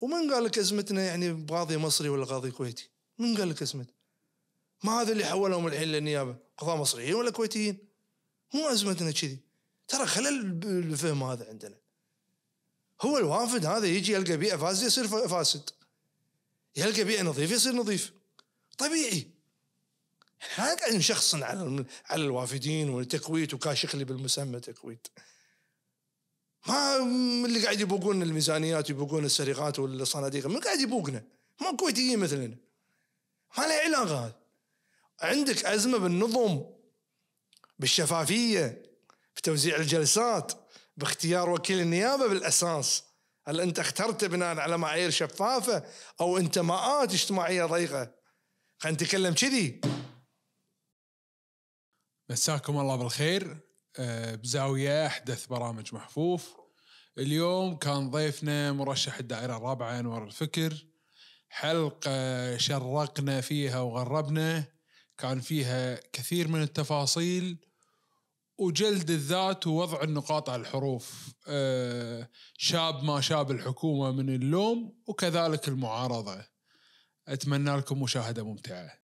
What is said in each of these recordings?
ومن قال لك ازمتنا يعني بقاضي مصري ولا قاضي كويتي؟ من قال لك ازمتنا؟ ما هذا اللي حولهم الحين للنيابه قضاة مصريين ولا كويتيين؟ مو ازمتنا كذي ترى خلل بالفهم هذا عندنا هو الوافد هذا يجي يلقى بيئه فاسده يصير فاسد يلقى بيئه نظيفه يصير نظيف طبيعي احنا قاعدين نشخصن على على الوافدين والتكويت وكاشخ لي بالمسمى تكويت ها اللي قاعد يبوقون الميزانيات يبوقون السرقات والصناديق من قاعد يبوقنا ما كويتيين مثلنا ما له علاقه هذا عندك ازمه بالنظم بالشفافيه في توزيع الجلسات باختيار وكيل النيابه بالاساس هل انت اخترته بناء على معايير شفافه او انتماءات اجتماعيه ضيقه خلينا نتكلم كذي مساكم الله بالخير آه، بزاويه احدث برامج محفوف اليوم كان ضيفنا مرشح الدائره الرابعه انور الفكر حلقه شرقنا فيها وغربنا كان فيها كثير من التفاصيل وجلد الذات ووضع النقاط على الحروف آه، شاب ما شاب الحكومه من اللوم وكذلك المعارضه اتمنى لكم مشاهده ممتعه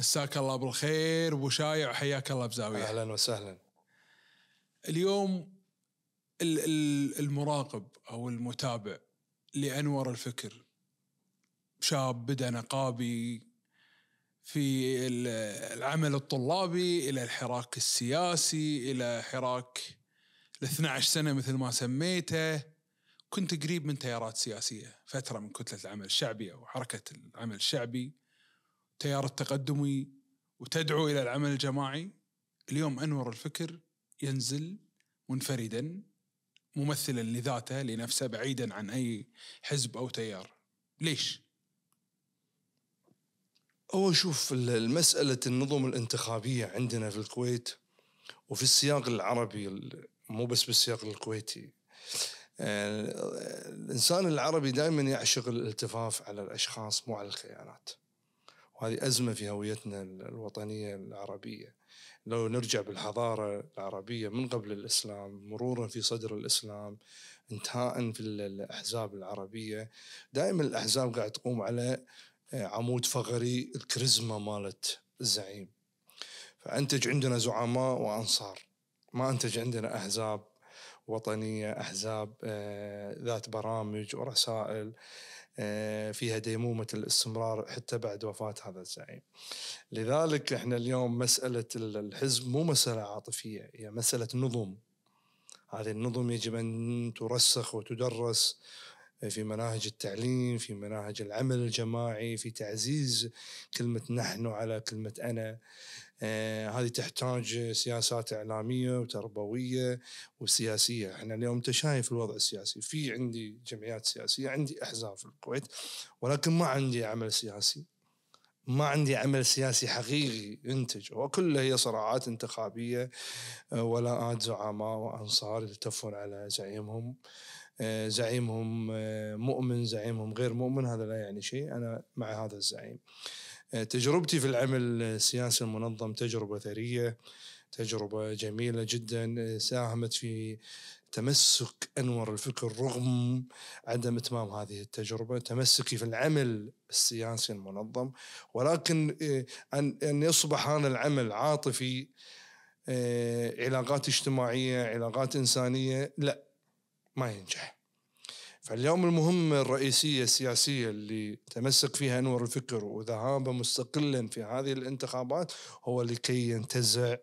مساك الله بالخير ابو شايع وحياك الله بزاويه اهلا وسهلا اليوم المراقب او المتابع لانور الفكر شاب بدا نقابي في العمل الطلابي الى الحراك السياسي الى حراك ال 12 سنه مثل ما سميته كنت قريب من تيارات سياسيه فتره من كتله العمل الشعبي او حركه العمل الشعبي تيار التقدمي وتدعو الى العمل الجماعي اليوم انور الفكر ينزل منفردا ممثلا لذاته لنفسه بعيدا عن اي حزب او تيار ليش؟ أول شوف مسألة النظم الانتخابية عندنا في الكويت وفي السياق العربي مو بس بالسياق الكويتي آه، الإنسان العربي دائما يعشق الالتفاف على الأشخاص مو على الخيارات وهذه أزمة في هويتنا الوطنية العربية لو نرجع بالحضارة العربية من قبل الإسلام مرورا في صدر الإسلام انتهاء في الأحزاب العربية دائما الأحزاب قاعد تقوم على آه، عمود فقري الكاريزما مالت الزعيم فأنتج عندنا زعماء وأنصار ما أنتج عندنا أحزاب وطنية أحزاب آه، ذات برامج ورسائل آه، فيها ديمومة الاستمرار حتى بعد وفاة هذا الزعيم لذلك احنا اليوم مسألة الحزب مو مسألة عاطفية هي مسألة نظم هذه النظم يجب أن ترسخ وتدرس في مناهج التعليم في مناهج العمل الجماعي في تعزيز كلمة نحن على كلمة أنا آه، هذه تحتاج سياسات اعلاميه وتربويه وسياسيه، احنا اليوم انت شايف الوضع السياسي، في عندي جمعيات سياسيه، عندي احزاب في الكويت ولكن ما عندي عمل سياسي. ما عندي عمل سياسي حقيقي ينتج وكلها هي صراعات انتخابيه آه، ولاءات زعماء وانصار يلتفون على زعيمهم آه، زعيمهم مؤمن زعيمهم غير مؤمن هذا لا يعني شيء انا مع هذا الزعيم آه، تجربتي في العمل آه، السياسي المنظم تجربة ثرية تجربة جميلة جدا آه، ساهمت في تمسك أنور الفكر رغم عدم إتمام هذه التجربة تمسكي في العمل السياسي المنظم ولكن أن يصبح هذا العمل عاطفي علاقات اجتماعية علاقات إنسانية لا ما ينجح فاليوم المهمة الرئيسية السياسية اللي تمسك فيها أنور الفكر وذهابه مستقلا في هذه الانتخابات هو لكي ينتزع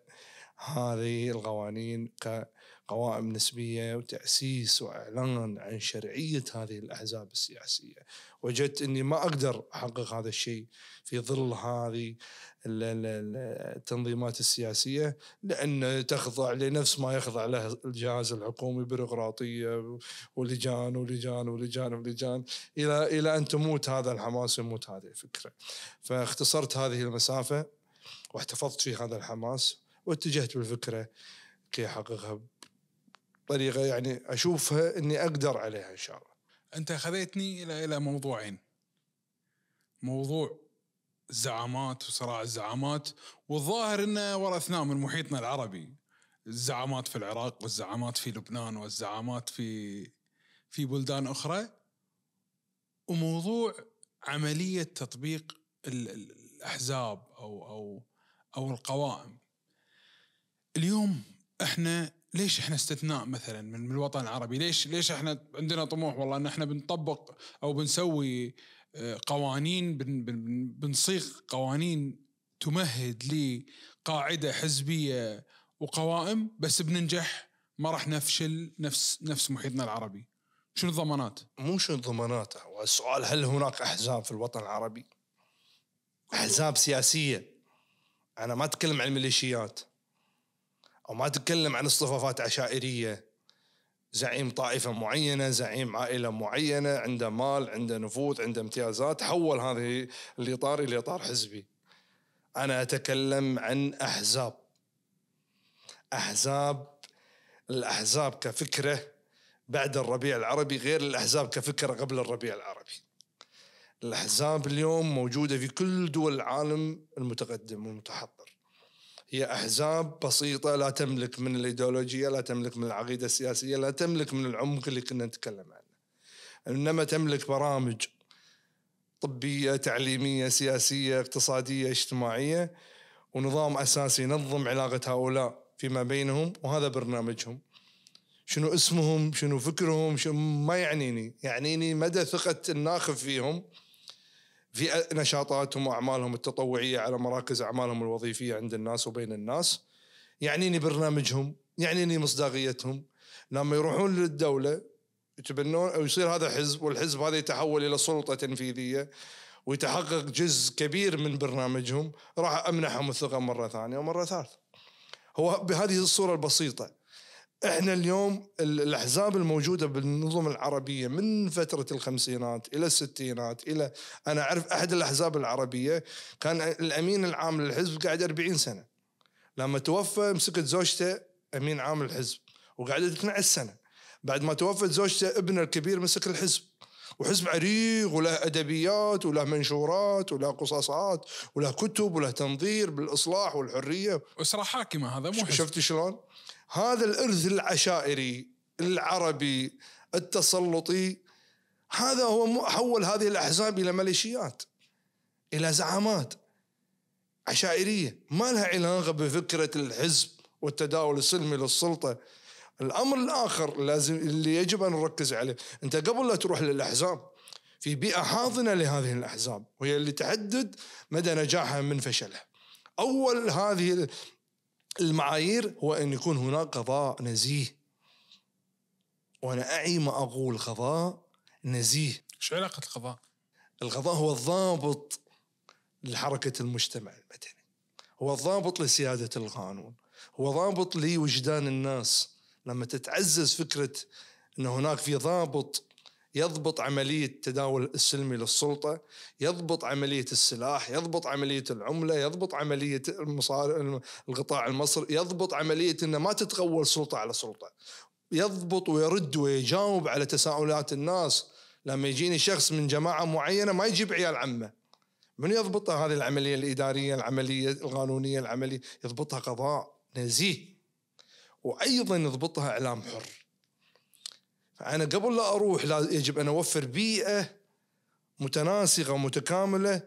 هذه القوانين ك قوائم نسبيه وتاسيس واعلان عن شرعيه هذه الاحزاب السياسيه وجدت اني ما اقدر احقق هذا الشيء في ظل هذه التنظيمات السياسيه لان تخضع لنفس ما يخضع له الجهاز الحكومي بيروقراطيه ولجان ولجان ولجان ولجان الى الى ان تموت هذا الحماس ويموت هذه الفكره فاختصرت هذه المسافه واحتفظت في هذا الحماس واتجهت بالفكره كي احققها طريقه يعني اشوفها اني اقدر عليها ان شاء الله. انت خذيتني الى الى موضوعين. موضوع الزعامات وصراع الزعامات والظاهر انه ورثناه من محيطنا العربي. الزعامات في العراق والزعامات في لبنان والزعامات في في بلدان اخرى. وموضوع عمليه تطبيق الاحزاب او او او القوائم. اليوم احنا ليش احنا استثناء مثلا من الوطن العربي؟ ليش ليش احنا عندنا طموح والله ان احنا بنطبق او بنسوي آه، قوانين بن بن بنصيغ قوانين تمهد لقاعده حزبيه وقوائم بس بننجح ما راح نفشل نفس نفس محيطنا العربي. شنو الضمانات؟ مو شنو الضمانات هو السؤال هل هناك احزاب في الوطن العربي؟ احزاب سياسيه انا ما اتكلم عن الميليشيات او ما تتكلم عن اصطفافات عشائريه زعيم طائفه معينه، زعيم عائله معينه، عنده مال، عنده نفوذ، عنده امتيازات، حول هذه الاطار الى اطار حزبي. انا اتكلم عن احزاب. احزاب الاحزاب كفكره بعد الربيع العربي غير الاحزاب كفكره قبل الربيع العربي. الاحزاب اليوم موجوده في كل دول العالم المتقدم والمتحضر. هي احزاب بسيطه لا تملك من الايديولوجيه لا تملك من العقيده السياسيه لا تملك من العمق اللي كنا نتكلم عنه انما تملك برامج طبيه تعليميه سياسيه اقتصاديه اجتماعيه ونظام اساسي ينظم علاقه هؤلاء فيما بينهم وهذا برنامجهم شنو اسمهم شنو فكرهم شنو ما يعنيني يعنيني مدى ثقه الناخب فيهم في نشاطاتهم واعمالهم التطوعيه على مراكز اعمالهم الوظيفيه عند الناس وبين الناس يعنيني برنامجهم يعنيني مصداقيتهم لما يروحون للدوله يتبنون او يصير هذا حزب والحزب هذا يتحول الى سلطه تنفيذيه ويتحقق جزء كبير من برنامجهم راح امنحهم الثقه مره ثانيه ومره ثالثه. هو بهذه الصوره البسيطه احنا اليوم الاحزاب الموجوده بالنظم العربيه من فتره الخمسينات الى الستينات الى انا اعرف احد الاحزاب العربيه كان الامين العام للحزب قاعد 40 سنه لما توفى مسكت زوجته امين عام الحزب وقعدت 12 سنه بعد ما توفت زوجته ابنه الكبير مسك الحزب وحزب عريق وله ادبيات وله منشورات وله قصاصات وله كتب وله تنظير بالاصلاح والحريه اسره حاكمه هذا مو شفت شلون؟ هذا الارث العشائري العربي التسلطي هذا هو حول هذه الاحزاب الى ميليشيات الى زعامات عشائريه ما لها علاقه بفكره الحزب والتداول السلمي للسلطه الامر الاخر لازم اللي يجب ان نركز عليه انت قبل لا تروح للاحزاب في بيئه حاضنه لهذه الاحزاب وهي اللي تحدد مدى نجاحها من فشلها اول هذه المعايير هو أن يكون هناك قضاء نزيه وأنا أعي ما أقول قضاء نزيه شو علاقة القضاء؟ القضاء هو الضابط لحركة المجتمع المدني هو الضابط لسيادة القانون هو ضابط لوجدان الناس لما تتعزز فكرة أن هناك في ضابط يضبط عملية تداول السلمي للسلطة يضبط عملية السلاح يضبط عملية العملة يضبط عملية المصار... القطاع المصري يضبط عملية أنه ما تتغول سلطة على سلطة يضبط ويرد ويجاوب على تساؤلات الناس لما يجيني شخص من جماعة معينة ما يجيب عيال عمه من يضبطها هذه العملية الإدارية العملية القانونية العملية يضبطها قضاء نزيه وأيضا يضبطها إعلام حر فأنا قبل لا أروح يجب أن أوفر بيئة متناسقة متكاملة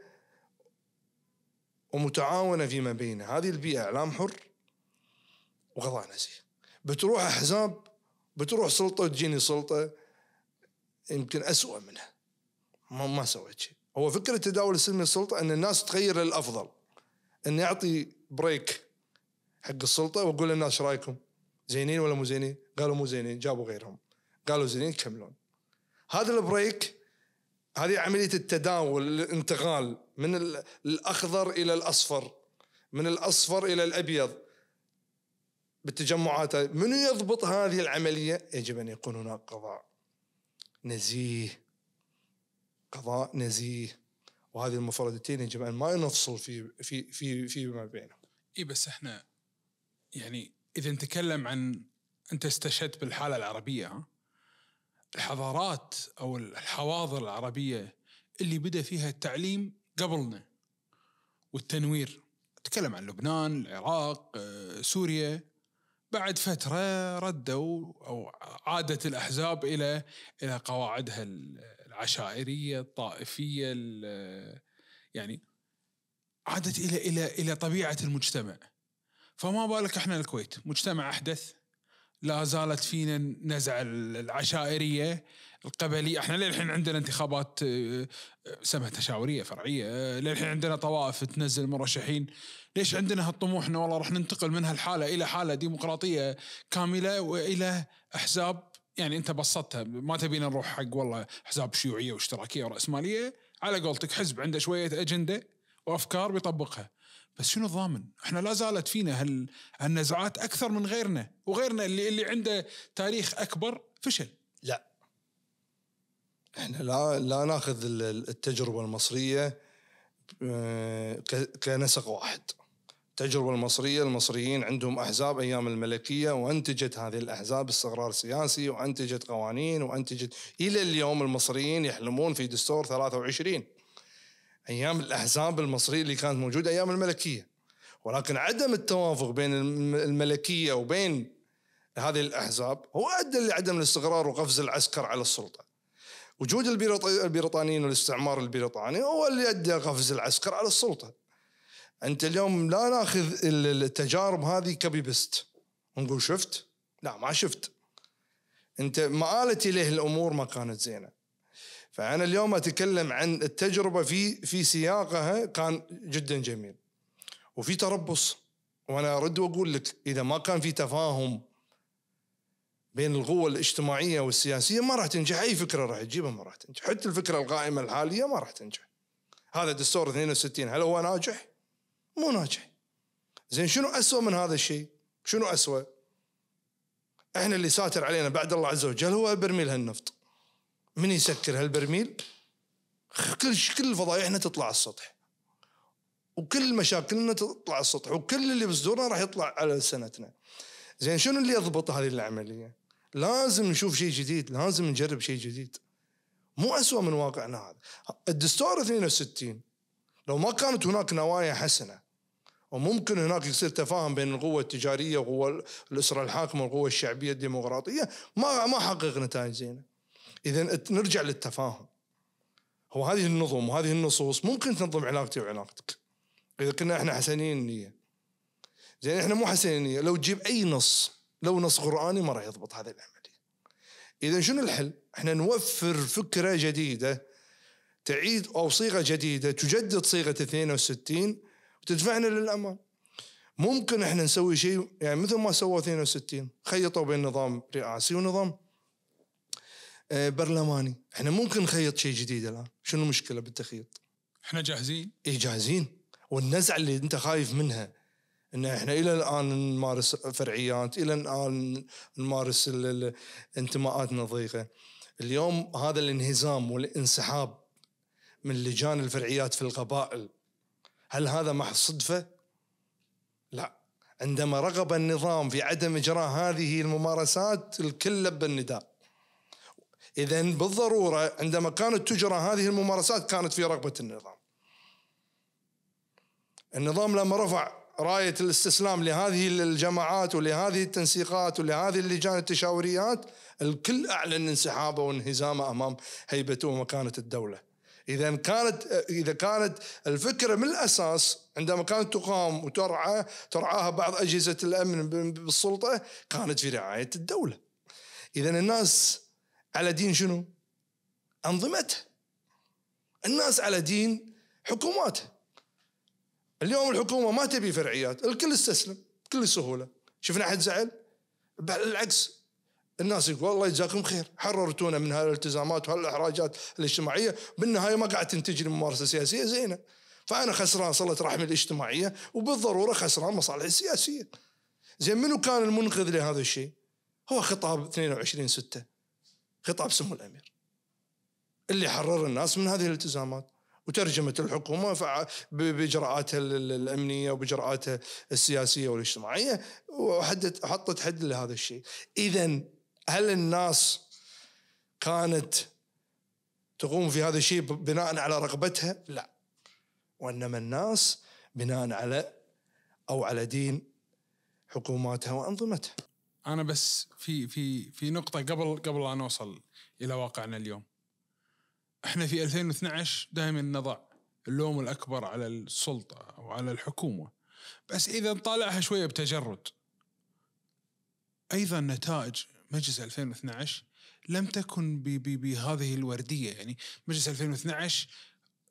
ومتعاونة فيما بينها هذه البيئة إعلام حر وقضاء نزيه بتروح أحزاب بتروح سلطة وتجيني سلطة يمكن أسوأ منها ما, ما سويت شيء هو فكرة التداول السلمي السلطة أن الناس تغير للأفضل أني أعطي بريك حق السلطة وأقول للناس رايكم زينين ولا مو زينين قالوا مو زينين جابوا غيرهم قالوا زينين كملون هذا البريك هذه عملية التداول الانتقال من الأخضر إلى الأصفر من الأصفر إلى الأبيض بالتجمعات من يضبط هذه العملية يجب أن يكون هناك قضاء نزيه قضاء نزيه وهذه المفردتين يجب أن ما نفصل في في في ما بينهم إي بس إحنا يعني إذا نتكلم عن أنت استشهدت بالحالة العربية ها الحضارات او الحواضر العربيه اللي بدا فيها التعليم قبلنا والتنوير اتكلم عن لبنان العراق آه، سوريا بعد فترة ردوا أو عادت الأحزاب إلى إلى قواعدها العشائرية الطائفية يعني عادت إلى إلى إلى طبيعة المجتمع فما بالك إحنا الكويت مجتمع أحدث لا زالت فينا النزعة العشائرية القبلية احنا للحين عندنا انتخابات آه، آه، سمها تشاورية فرعية آه، للحين عندنا طوائف تنزل مرشحين ليش عندنا هالطموح انه والله راح ننتقل من هالحالة الى حالة ديمقراطية كاملة والى احزاب يعني انت بسطتها ما تبينا نروح حق والله احزاب شيوعية واشتراكية ورأسمالية على قولتك حزب عنده شوية اجندة وافكار بيطبقها بس شنو الضامن؟ احنا لا زالت فينا هال... هالنزعات اكثر من غيرنا، وغيرنا اللي اللي عنده تاريخ اكبر فشل. لا. احنا لا لا ناخذ التجربه المصريه آه، كنسق واحد. التجربه المصريه المصريين عندهم احزاب ايام الملكيه وانتجت هذه الاحزاب استقرار سياسي وانتجت قوانين وانتجت الى اليوم المصريين يحلمون في دستور 23 ايام الاحزاب المصريه اللي كانت موجوده ايام الملكيه ولكن عدم التوافق بين الملكيه وبين هذه الاحزاب هو ادى لعدم الاستقرار وقفز العسكر على السلطه. وجود البريطانيين والاستعمار البريطاني هو اللي ادى قفز العسكر على السلطه. انت اليوم لا ناخذ التجارب هذه كبيبست بيست ونقول شفت؟ لا ما شفت. انت مآلة اليه الامور ما كانت زينه. فانا اليوم اتكلم عن التجربه في في سياقها كان جدا جميل وفي تربص وانا ارد واقول لك اذا ما كان في تفاهم بين القوة الاجتماعية والسياسية ما راح تنجح أي فكرة راح تجيبها ما راح تنجح حتى الفكرة القائمة الحالية ما راح تنجح هذا دستور 62 هل هو ناجح؟ مو ناجح زين شنو أسوأ من هذا الشيء؟ شنو أسوأ؟ احنا اللي ساتر علينا بعد الله عز وجل هو برميل هالنفط من يسكر هالبرميل كل كل فضايحنا تطلع على السطح وكل مشاكلنا تطلع على السطح وكل اللي بصدورنا راح يطلع على سنتنا زين شنو اللي يضبط هذه العمليه لازم نشوف شيء جديد لازم نجرب شيء جديد مو أسوأ من واقعنا هذا الدستور 62 لو ما كانت هناك نوايا حسنه وممكن هناك يصير تفاهم بين القوة التجارية والقوة الأسرة الحاكمة والقوة الشعبية الديمقراطية ما ما حقق نتائج زينة اذا نرجع للتفاهم هو هذه النظم وهذه النصوص ممكن تنظم علاقتي وعلاقتك اذا كنا احنا حسنين النيه زين احنا مو حسنين النيه لو تجيب اي نص لو نص قراني ما راح يضبط هذه العمليه اذا شنو الحل احنا نوفر فكره جديده تعيد او صيغه جديده تجدد صيغه 62 وتدفعنا للامام ممكن احنا نسوي شيء يعني مثل ما سووا 62 خيطوا بين نظام رئاسي ونظام آه، برلماني احنا ممكن نخيط شيء جديد الان شنو المشكله بالتخيط احنا جاهزين اي جاهزين والنزعه اللي انت خايف منها ان احنا الى الان نمارس فرعيات الى الان نمارس انتماءاتنا ضيقه اليوم هذا الانهزام والانسحاب من لجان الفرعيات في القبائل هل هذا محض صدفه لا عندما رغب النظام في عدم اجراء هذه الممارسات الكل لبى النداء إذا بالضرورة عندما كانت تجرى هذه الممارسات كانت في رغبة النظام النظام لما رفع راية الاستسلام لهذه الجماعات ولهذه التنسيقات ولهذه اللجان التشاوريات الكل أعلن انسحابه وانهزامه أمام هيبته ومكانة الدولة إذا كانت إذا كانت الفكرة من الأساس عندما كانت تقام وترعى ترعاها بعض أجهزة الأمن بالسلطة كانت في رعاية الدولة إذا الناس على دين شنو؟ أنظمتها الناس على دين حكوماتها اليوم الحكومة ما تبي فرعيات الكل استسلم بكل سهولة شفنا أحد زعل بالعكس الناس يقول والله يجزاكم خير حررتونا من هالالتزامات وهالاحراجات الاجتماعيه بالنهايه ما قاعد تنتج لي ممارسه سياسيه زينه فانا خسران صله رحمي الاجتماعيه وبالضروره خسران مصالحي السياسيه زين منو كان المنقذ لهذا الشيء؟ هو خطاب 22 6 خطاب سمو الامير اللي حرر الناس من هذه الالتزامات وترجمه الحكومه باجراءاتها الامنيه وباجراءاتها السياسيه والاجتماعيه وحدت حطت حد لهذا الشيء. اذا هل الناس كانت تقوم في هذا الشيء بناء على رغبتها؟ لا. وانما الناس بناء على او على دين حكوماتها وانظمتها. انا بس في في في نقطه قبل قبل ان اوصل الى واقعنا اليوم احنا في 2012 دائما نضع اللوم الاكبر على السلطه او على الحكومه بس اذا نطالعها شويه بتجرد ايضا نتائج مجلس 2012 لم تكن بهذه الورديه يعني مجلس 2012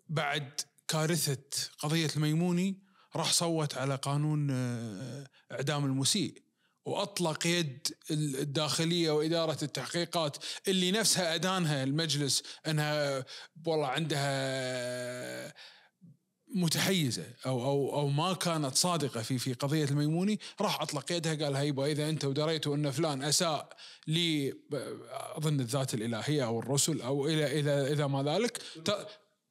بعد كارثه قضيه الميموني راح صوت على قانون آه، اعدام المسيء واطلق يد الداخليه واداره التحقيقات اللي نفسها ادانها المجلس انها والله عندها متحيزه او او او ما كانت صادقه في في قضيه الميموني راح اطلق يدها قال هيبا اذا انت دريتوا ان فلان اساء لي اظن الذات الالهيه او الرسل او الى الى اذا ما ذلك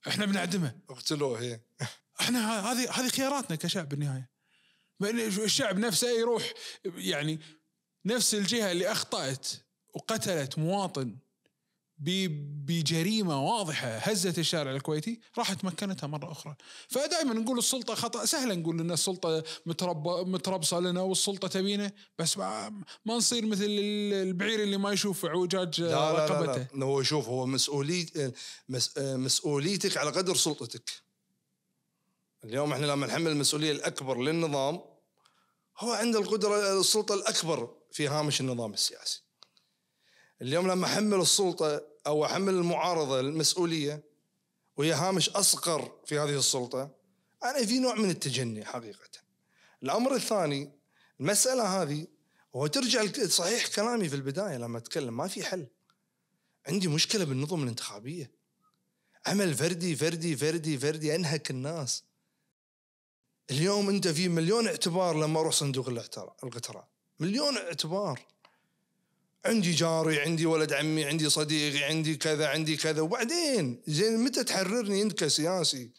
احنا بنعدمه اقتلوه إيه. احنا هذه هذه خياراتنا كشعب بالنهايه الشعب نفسه يروح يعني نفس الجهة اللي أخطأت وقتلت مواطن بجريمه واضحه هزت الشارع الكويتي راح تمكنتها مره اخرى فدائما نقول السلطه خطا سهلا نقول ان السلطه مترب متربصه لنا والسلطه تبينا بس ما, نصير مثل البعير اللي ما يشوف عوجاج رقبته لا لا لا, لا. هو شوف هو مسؤولي مسؤوليتك على قدر سلطتك اليوم احنا لما نحمل المسؤوليه الاكبر للنظام هو عنده القدره السلطه الاكبر في هامش النظام السياسي. اليوم لما احمل السلطه او احمل المعارضه المسؤوليه وهي هامش اصغر في هذه السلطه انا في نوع من التجني حقيقه. الامر الثاني المساله هذه هو ترجع صحيح كلامي في البدايه لما اتكلم ما في حل. عندي مشكله بالنظم الانتخابيه. عمل فردي فردي فردي فردي انهك الناس. اليوم انت في مليون اعتبار لما اروح صندوق القطره مليون اعتبار عندي جاري عندي ولد عمي عندي صديقي عندي كذا عندي كذا وبعدين زين متى تحررني انت كسياسي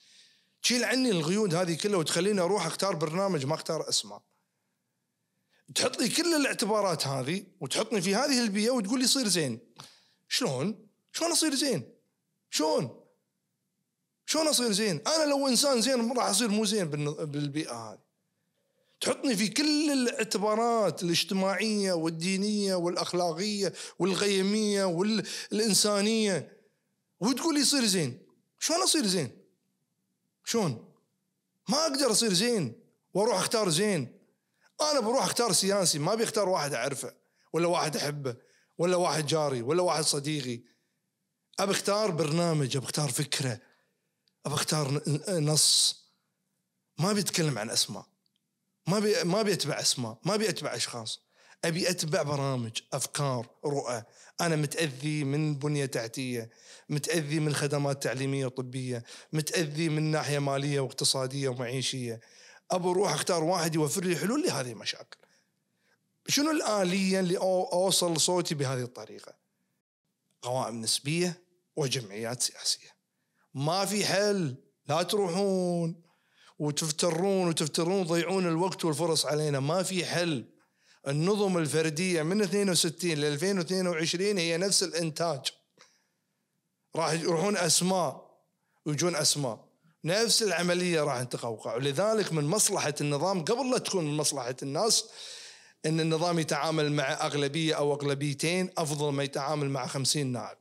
تشيل عني القيود هذه كلها وتخليني اروح اختار برنامج ما اختار اسماء تحط لي كل الاعتبارات هذه وتحطني في هذه البيئه وتقول لي صير زين شلون شلون اصير زين شلون شلون اصير زين؟ انا لو انسان زين راح اصير مو زين بالبيئه هذه. تحطني في كل الاعتبارات الاجتماعيه والدينيه والاخلاقيه والقيميه والانسانيه وتقول لي صير زين، شلون اصير زين؟ شلون؟ ما اقدر اصير زين واروح اختار زين. انا بروح اختار سياسي ما بيختار واحد اعرفه ولا واحد احبه ولا واحد جاري ولا واحد صديقي. ابي اختار برنامج، ابي اختار فكره، ابى اختار نص ما بيتكلم عن اسماء ما بي ما بيتبع اسماء ما بيتبع اشخاص ابي اتبع برامج افكار رؤى انا متاذي من بنيه تحتيه متاذي من خدمات تعليميه وطبيه متاذي من ناحيه ماليه واقتصاديه ومعيشيه ابى اروح اختار واحد يوفر لي حلول لهذه المشاكل شنو الاليه اللي اوصل صوتي بهذه الطريقه قوائم نسبيه وجمعيات سياسيه ما في حل لا تروحون وتفترون وتفترون ضيعون الوقت والفرص علينا ما في حل النظم الفردية من 62 ل 2022 هي نفس الإنتاج راح يروحون أسماء ويجون أسماء نفس العملية راح نتقوقع ولذلك من مصلحة النظام قبل لا تكون من مصلحة الناس أن النظام يتعامل مع أغلبية أو أغلبيتين أفضل ما يتعامل مع خمسين نائب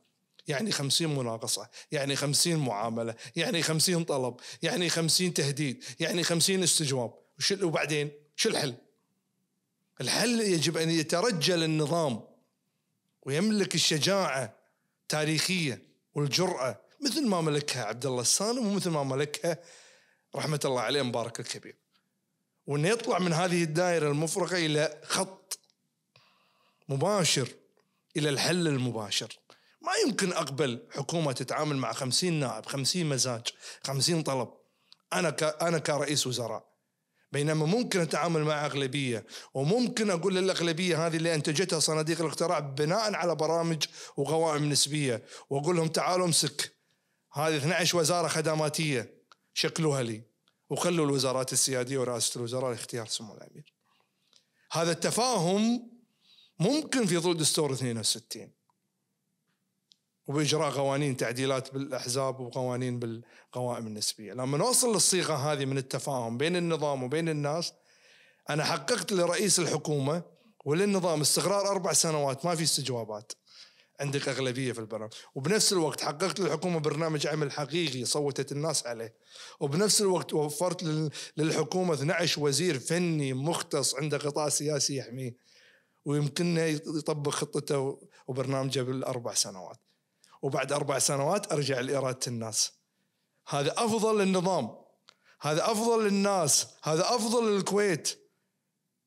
يعني خمسين مناقصة يعني خمسين معاملة يعني خمسين طلب يعني خمسين تهديد يعني خمسين استجواب وبعدين شو الحل الحل يجب أن يترجل النظام ويملك الشجاعة تاريخية والجرأة مثل ما ملكها عبد الله السالم ومثل ما ملكها رحمة الله عليه مبارك الكبير وأنه يطلع من هذه الدائرة المفرغة إلى خط مباشر إلى الحل المباشر ما يمكن أقبل حكومة تتعامل مع خمسين نائب خمسين مزاج خمسين طلب أنا ك... أنا كرئيس وزراء بينما ممكن اتعامل مع اغلبيه وممكن اقول للاغلبيه هذه اللي انتجتها صناديق الاقتراع بناء على برامج وقوائم نسبيه واقول لهم تعالوا امسك هذه 12 وزاره خدماتيه شكلوها لي وخلوا الوزارات السياديه ورئاسه الوزراء لاختيار سمو الامير. هذا التفاهم ممكن في ظل دستور 62 وباجراء قوانين تعديلات بالاحزاب وقوانين بالقوائم النسبيه، لما نوصل للصيغه هذه من التفاهم بين النظام وبين الناس انا حققت لرئيس الحكومه وللنظام استقرار اربع سنوات ما في استجوابات. عندك اغلبيه في البرنامج، وبنفس الوقت حققت للحكومه برنامج عمل حقيقي صوتت الناس عليه، وبنفس الوقت وفرت للحكومه 12 وزير فني مختص عنده قطاع سياسي يحميه. ويمكننا يطبق خطته وبرنامجه بالاربع سنوات. وبعد أربع سنوات أرجع لإرادة الناس هذا أفضل للنظام هذا أفضل للناس هذا أفضل للكويت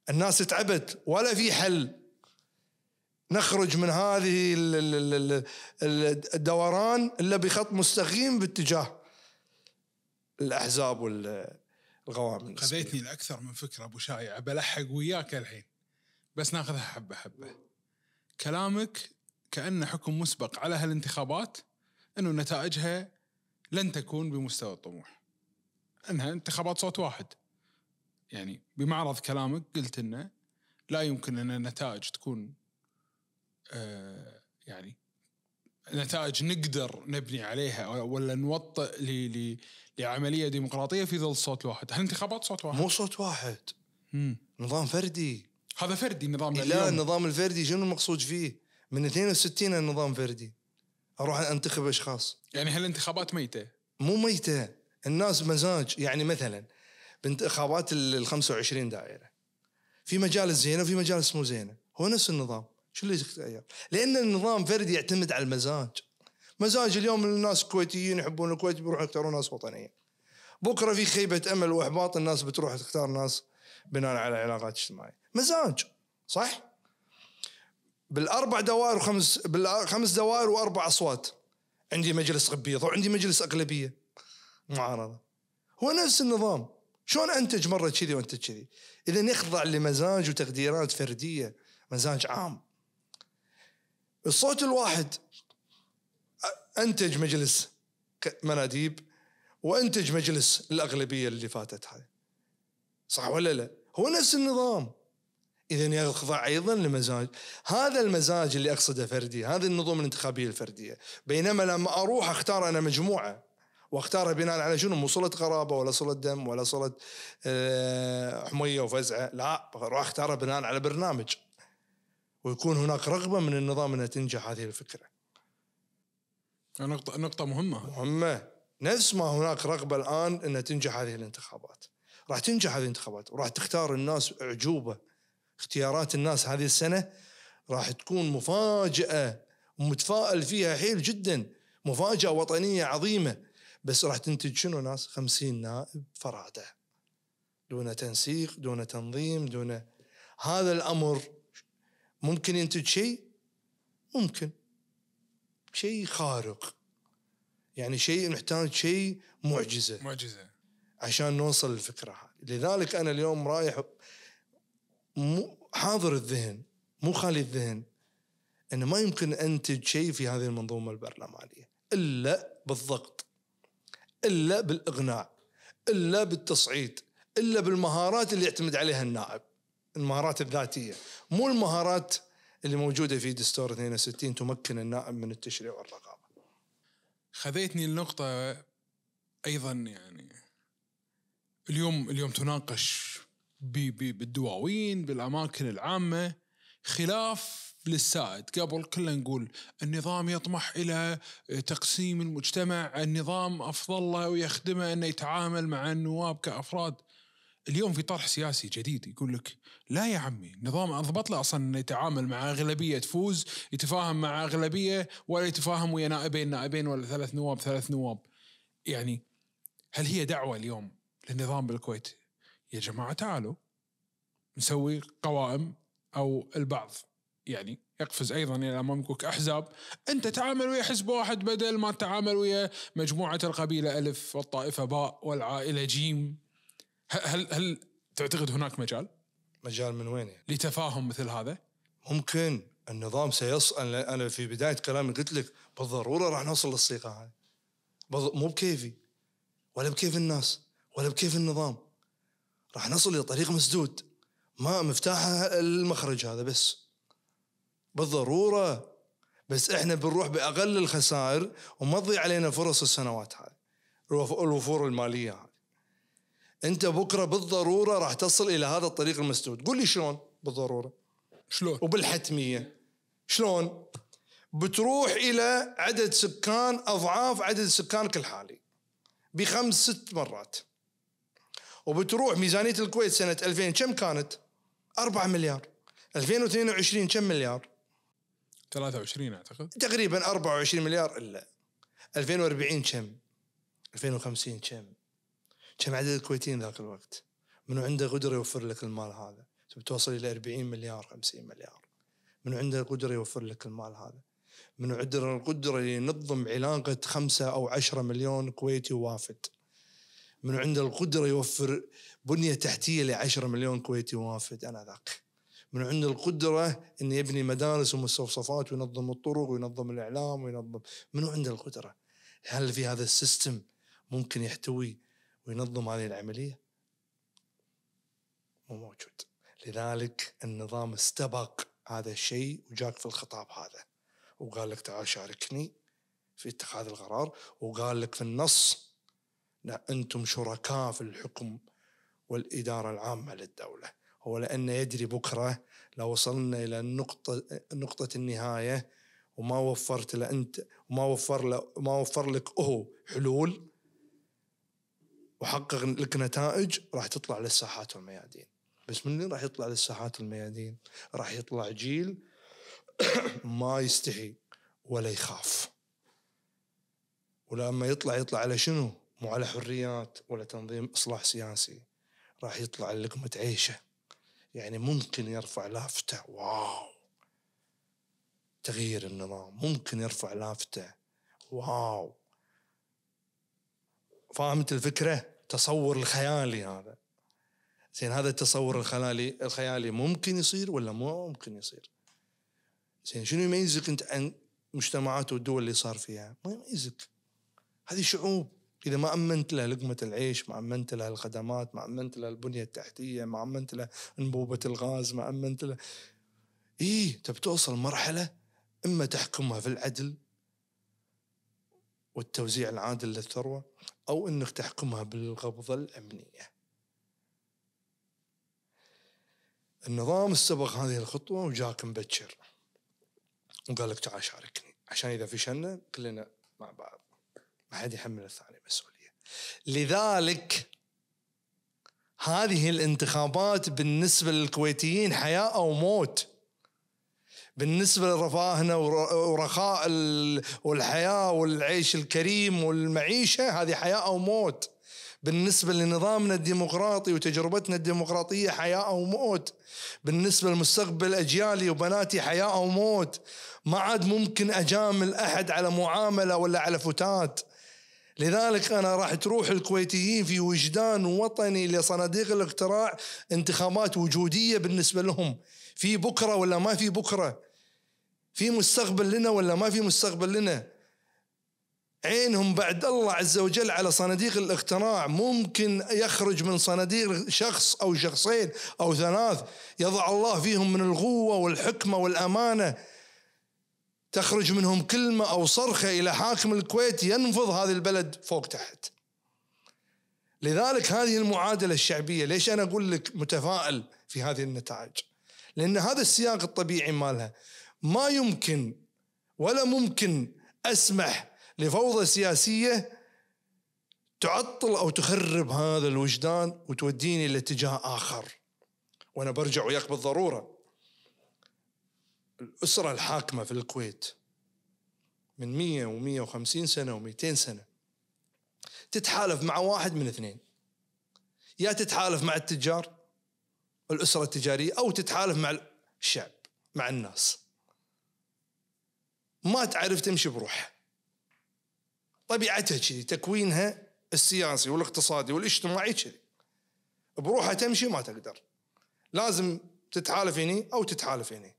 الناس تعبت ولا في حل نخرج من هذه الدوران إلا بخط مستقيم باتجاه الأحزاب والغوامل خذيتني لأكثر من فكرة أبو شايع بلحق وياك الحين بس ناخذها حبة حبة كلامك كأن حكم مسبق على هالانتخابات أنه نتائجها لن تكون بمستوى الطموح أنها انتخابات صوت واحد يعني بمعرض كلامك قلت أنه لا يمكن أن النتائج تكون آه يعني نتائج نقدر نبني عليها ولا نوطئ لي لي لعمليه ديمقراطيه في ظل صوت واحد، هالانتخابات صوت واحد مو صوت واحد مم. نظام فردي هذا فردي نظام لا النظام الفردي شنو المقصود فيه؟ من 62 النظام فردي اروح انتخب اشخاص يعني هالانتخابات ميته مو ميته الناس مزاج يعني مثلا بانتخابات ال 25 دائره في مجالس زينه وفي مجالس مو زينه هو نفس النظام شو اللي تغير؟ يعني؟ لان النظام فردي يعتمد على المزاج مزاج اليوم الناس الكويتيين يحبون الكويت بيروحوا يختارون ناس وطنيه بكره في خيبه امل واحباط الناس بتروح تختار ناس بناء على علاقات اجتماعيه مزاج صح؟ بالاربع دوائر وخمس بالخمس دوائر واربع اصوات عندي مجلس غبيض وعندي مجلس اغلبيه معارضه هو نفس النظام شلون انتج مره كذي وانتج كذي اذا يخضع لمزاج وتقديرات فرديه مزاج عام الصوت الواحد انتج مجلس مناديب وانتج مجلس الاغلبيه اللي فاتت هاي صح ولا لا هو نفس النظام اذا يخضع ايضا لمزاج هذا المزاج اللي اقصده فردي هذه النظم الانتخابيه الفرديه بينما لما اروح اختار انا مجموعه واختارها بناء على شنو مو صله قرابه ولا صله دم ولا صله آه، حميه وفزعه لا اروح اختارها بناء على برنامج ويكون هناك رغبه من النظام انها تنجح هذه الفكره نقطة نقطة مهمة مهمة نفس ما هناك رغبة الآن أن تنجح هذه الانتخابات راح تنجح هذه الانتخابات وراح تختار الناس أعجوبة اختيارات الناس هذه السنه راح تكون مفاجاه ومتفائل فيها حيل جدا مفاجاه وطنيه عظيمه بس راح تنتج شنو ناس 50 نائب فرادة دون تنسيق دون تنظيم دون هذا الامر ممكن ينتج شيء ممكن شيء خارق يعني شيء نحتاج شيء معجزه معجزه عشان نوصل الفكرة هذه لذلك انا اليوم رايح مو حاضر الذهن مو خالي الذهن أنه ما يمكن أنتج شيء في هذه المنظومة البرلمانية إلا بالضغط إلا بالإقناع إلا بالتصعيد إلا بالمهارات اللي يعتمد عليها النائب المهارات الذاتية مو المهارات اللي موجودة في دستور 62 تمكن النائب من التشريع والرقابة خذيتني النقطة أيضا يعني اليوم اليوم تناقش بالدواوين بالاماكن العامه خلاف للسائد قبل كلنا نقول النظام يطمح الى تقسيم المجتمع النظام افضل له ويخدمه انه يتعامل مع النواب كافراد اليوم في طرح سياسي جديد يقول لك لا يا عمي نظام اضبط له اصلا انه يتعامل مع اغلبيه تفوز يتفاهم مع اغلبيه ولا يتفاهم ويا نائبين نائبين ولا ثلاث نواب ثلاث نواب يعني هل هي دعوه اليوم للنظام بالكويت يا جماعه تعالوا نسوي قوائم او البعض يعني يقفز ايضا الى الامام احزاب انت تعامل ويا حزب واحد بدل ما تتعامل ويا مجموعه القبيله الف والطائفه باء والعائله جيم هل هل تعتقد هناك مجال؟ مجال من وين يعني؟ لتفاهم مثل هذا؟ ممكن النظام سيص انا في بدايه كلامي قلت لك بالضروره راح نوصل للصيغه هاي مو بكيفي ولا بكيف الناس ولا بكيف النظام راح نصل الى طريق مسدود ما مفتاح المخرج هذا بس بالضروره بس احنا بنروح باقل الخسائر وما تضيع علينا فرص السنوات هذه الوفور الماليه هذه انت بكره بالضروره راح تصل الى هذا الطريق المسدود قول لي شلون بالضروره شلون وبالحتميه شلون بتروح الى عدد سكان اضعاف عدد سكانك الحالي بخمس ست مرات وبتروح ميزانيه الكويت سنه 2000 كم كانت؟ 4 مليار 2022 كم مليار؟ 23 اعتقد تقريبا 24 مليار الا 2040 كم؟ 2050 كم؟ كم عدد الكويتيين ذاك الوقت؟ منو عنده قدره يوفر لك المال هذا؟ بتوصل الى 40 مليار 50 مليار منو عنده قدره يوفر لك المال هذا؟ منو عنده القدره ينظم علاقه خمسة او عشرة مليون كويتي وافد؟ من عنده القدره يوفر بنيه تحتيه لعشرة مليون كويتي وافد انذاك من عنده القدره انه يبني مدارس ومستوصفات وينظم الطرق وينظم الاعلام وينظم من عنده القدره هل في هذا السيستم ممكن يحتوي وينظم هذه العمليه مو موجود لذلك النظام استبق هذا الشيء وجاك في الخطاب هذا وقال لك تعال شاركني في اتخاذ القرار وقال لك في النص لا أنتم شركاء في الحكم والإدارة العامة للدولة هو لأن يدري بكرة لو وصلنا إلى نقطة, نقطة النهاية وما وفرت له أنت وما وفر له ما وفر لك هو حلول وحقق لك نتائج راح تطلع للساحات والميادين بس من اللي راح يطلع للساحات والميادين راح يطلع جيل ما يستحي ولا يخاف ولما يطلع يطلع على شنو مو على حريات ولا تنظيم إصلاح سياسي راح يطلع لقمة عيشه يعني ممكن يرفع لافتة واو تغيير النظام ممكن يرفع لافتة واو فهمت الفكرة تصور الخيالي هذا زين هذا التصور الخيالي الخيالي ممكن يصير ولا مو ممكن يصير زين شنو يميزك انت عن مجتمعات والدول اللي صار فيها ما يميزك هذه شعوب اذا ما امنت له لقمه العيش ما امنت له الخدمات ما امنت له البنيه التحتيه ما امنت له انبوبه الغاز ما امنت له اي تبي توصل مرحله اما تحكمها في العدل والتوزيع العادل للثروه او انك تحكمها بالقبضه الامنيه النظام استبق هذه الخطوه وجاك مبكر وقال لك تعال شاركني عشان اذا فشلنا كلنا مع بعض ما حد يحمل الثاني مسؤوليه لذلك هذه الانتخابات بالنسبه للكويتيين حياه او موت بالنسبه لرفاهنا ورخاء والحياه والعيش الكريم والمعيشه هذه حياه او موت بالنسبة لنظامنا الديمقراطي وتجربتنا الديمقراطية حياة أو موت بالنسبة لمستقبل أجيالي وبناتي حياة أو موت ما عاد ممكن أجامل أحد على معاملة ولا على فتات لذلك أنا راح تروح الكويتيين في وجدان وطني لصناديق الاقتراع انتخابات وجودية بالنسبة لهم في بكرة ولا ما في بكرة في مستقبل لنا ولا ما في مستقبل لنا عينهم بعد الله عز وجل على صناديق الاقتراع ممكن يخرج من صناديق شخص او شخصين او ثلاث يضع الله فيهم من القوه والحكمه والامانه تخرج منهم كلمة أو صرخة إلى حاكم الكويت ينفض هذه البلد فوق تحت لذلك هذه المعادلة الشعبية ليش أنا أقول لك متفائل في هذه النتائج لأن هذا السياق الطبيعي مالها ما يمكن ولا ممكن أسمح لفوضى سياسية تعطل أو تخرب هذا الوجدان وتوديني لاتجاه آخر وأنا برجع وياك بالضرورة الأسرة الحاكمة في الكويت من 100 و150 سنة و200 سنة تتحالف مع واحد من اثنين يا تتحالف مع التجار الأسرة التجارية أو تتحالف مع الشعب مع الناس ما تعرف تمشي بروحها طبيعتها كذي تكوينها السياسي والاقتصادي والاجتماعي كذي بروحها تمشي ما تقدر لازم تتحالف هني او تتحالف هني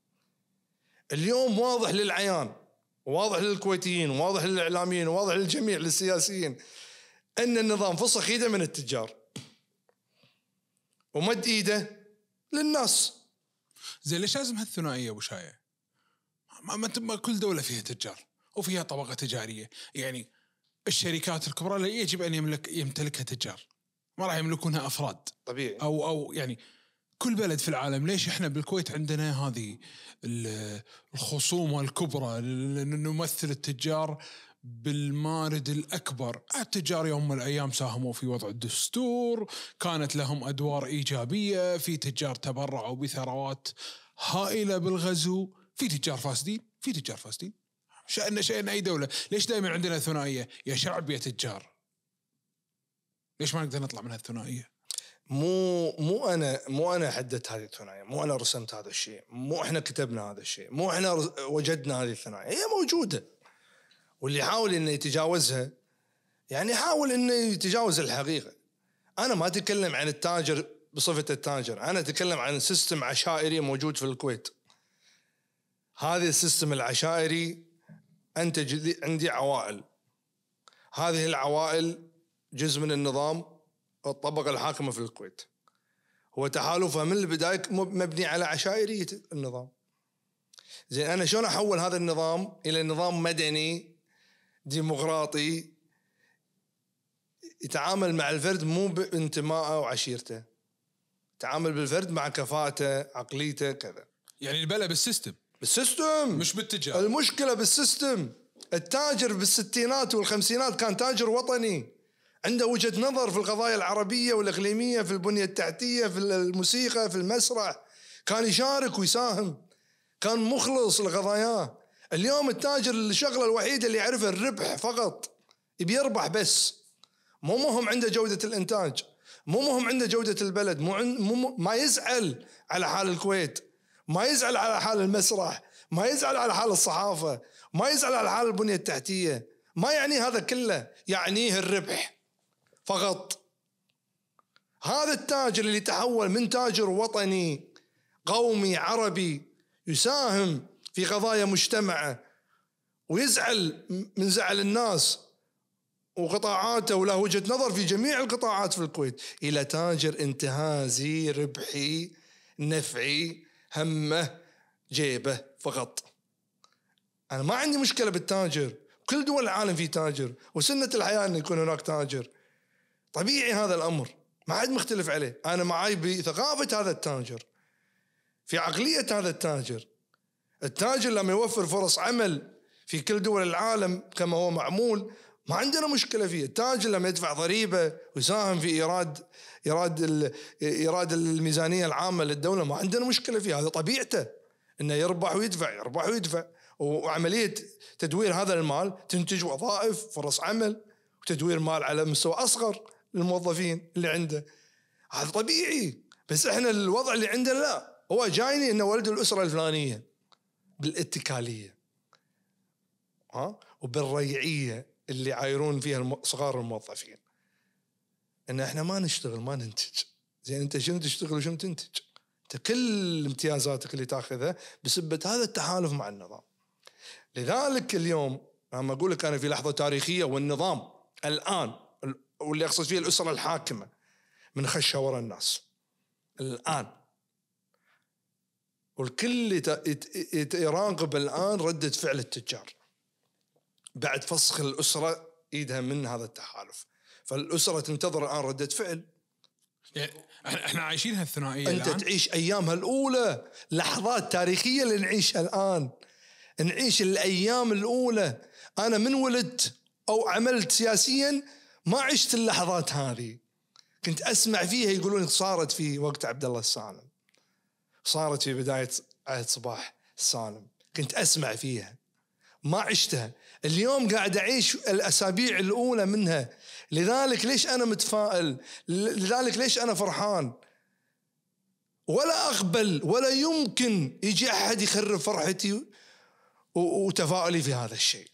اليوم واضح للعيان واضح للكويتيين واضح للاعلاميين واضح للجميع للسياسيين ان النظام فسخ ايده من التجار ومد ايده للناس زين ليش لازم هالثنائيه ابو شايه؟ ما ما كل دوله فيها تجار وفيها طبقه تجاريه يعني الشركات الكبرى لا يجب ان يملك يمتلكها تجار ما راح يملكونها افراد طبيعي او او يعني كل بلد في العالم ليش احنا بالكويت عندنا هذه الخصومه الكبرى نمثل التجار بالمارد الاكبر، التجار يوم من الايام ساهموا في وضع الدستور، كانت لهم ادوار ايجابيه، في تجار تبرعوا بثروات هائله بالغزو، في تجار فاسدين، في تجار فاسدين. شأن شأن اي دوله، ليش دائما عندنا ثنائيه؟ يا شعب يا تجار. ليش ما نقدر نطلع من هالثنائيه؟ مو مو انا مو انا حددت هذه الثنائيه، مو انا رسمت هذا الشيء، مو احنا كتبنا هذا الشيء، مو احنا وجدنا هذه الثنائيه، هي موجوده. واللي يحاول انه يتجاوزها يعني يحاول انه يتجاوز الحقيقه. انا ما اتكلم عن التاجر بصفه التاجر، انا اتكلم عن سيستم عشائري موجود في الكويت. هذا السيستم العشائري انتج عندي عوائل. هذه العوائل جزء من النظام الطبقة الحاكمة في الكويت هو تحالفه من البداية مبني على عشائرية النظام زين أنا شلون أحول هذا النظام إلى نظام مدني ديمقراطي يتعامل مع الفرد مو بانتمائه وعشيرته تعامل بالفرد مع كفاءته عقليته كذا يعني البلا بالسيستم بالسيستم مش بالتجاره المشكله بالسيستم التاجر بالستينات والخمسينات كان تاجر وطني عنده وجهه نظر في القضايا العربيه والاقليميه في البنيه التحتيه في الموسيقى في المسرح كان يشارك ويساهم كان مخلص لقضاياه اليوم التاجر الشغله الوحيده اللي يعرفها الربح فقط يبي يربح بس مو مهم عنده جوده الانتاج مو مهم عنده جوده البلد مو, مو ما يزعل على حال الكويت ما يزعل على حال المسرح ما يزعل على حال الصحافه ما يزعل على حال البنيه التحتيه ما يعنيه هذا كله يعنيه الربح فقط هذا التاجر اللي تحول من تاجر وطني قومي عربي يساهم في قضايا مجتمعه ويزعل من زعل الناس وقطاعاته وله وجهه نظر في جميع القطاعات في الكويت الى تاجر انتهازي ربحي نفعي همه جيبه فقط انا ما عندي مشكله بالتاجر كل دول العالم في تاجر وسنه الحياه انه يكون هناك تاجر طبيعي هذا الامر ما حد مختلف عليه انا معاي بثقافه هذا التاجر في عقليه هذا التاجر التاجر لما يوفر فرص عمل في كل دول العالم كما هو معمول ما عندنا مشكله فيه التاجر لما يدفع ضريبه ويساهم في ايراد ايراد ايراد الميزانيه العامه للدوله ما عندنا مشكله فيه هذا طبيعته انه يربح ويدفع يربح ويدفع وعمليه تدوير هذا المال تنتج وظائف فرص عمل وتدوير مال على مستوى اصغر للموظفين اللي عنده هذا طبيعي بس احنا الوضع اللي عندنا لا هو جايني انه ولد الاسره الفلانيه بالاتكاليه ها وبالريعيه اللي عايرون فيها صغار الموظفين ان احنا ما نشتغل ما ننتج زين انت شنو تشتغل وشنو تنتج انت كل امتيازاتك اللي تاخذها بسبه هذا التحالف مع النظام لذلك اليوم لما اقول لك انا في لحظه تاريخيه والنظام الان واللي اقصد فيه الاسره الحاكمه من خشها وراء الناس الان والكل يراقب الان رده فعل التجار بعد فسخ الاسره ايدها من هذا التحالف فالاسره تنتظر الان رده فعل يعني احنا عايشين هالثنائيه انت الآن؟ تعيش ايامها الاولى لحظات تاريخيه اللي نعيشها الان نعيش الايام الاولى انا من ولدت او عملت سياسيا ما عشت اللحظات هذه كنت اسمع فيها يقولون صارت في وقت عبد الله السالم صارت في بدايه عهد صباح السالم كنت اسمع فيها ما عشتها اليوم قاعد اعيش الاسابيع الاولى منها لذلك ليش انا متفائل لذلك ليش انا فرحان ولا اقبل ولا يمكن يجي احد يخرب فرحتي وتفاؤلي في هذا الشيء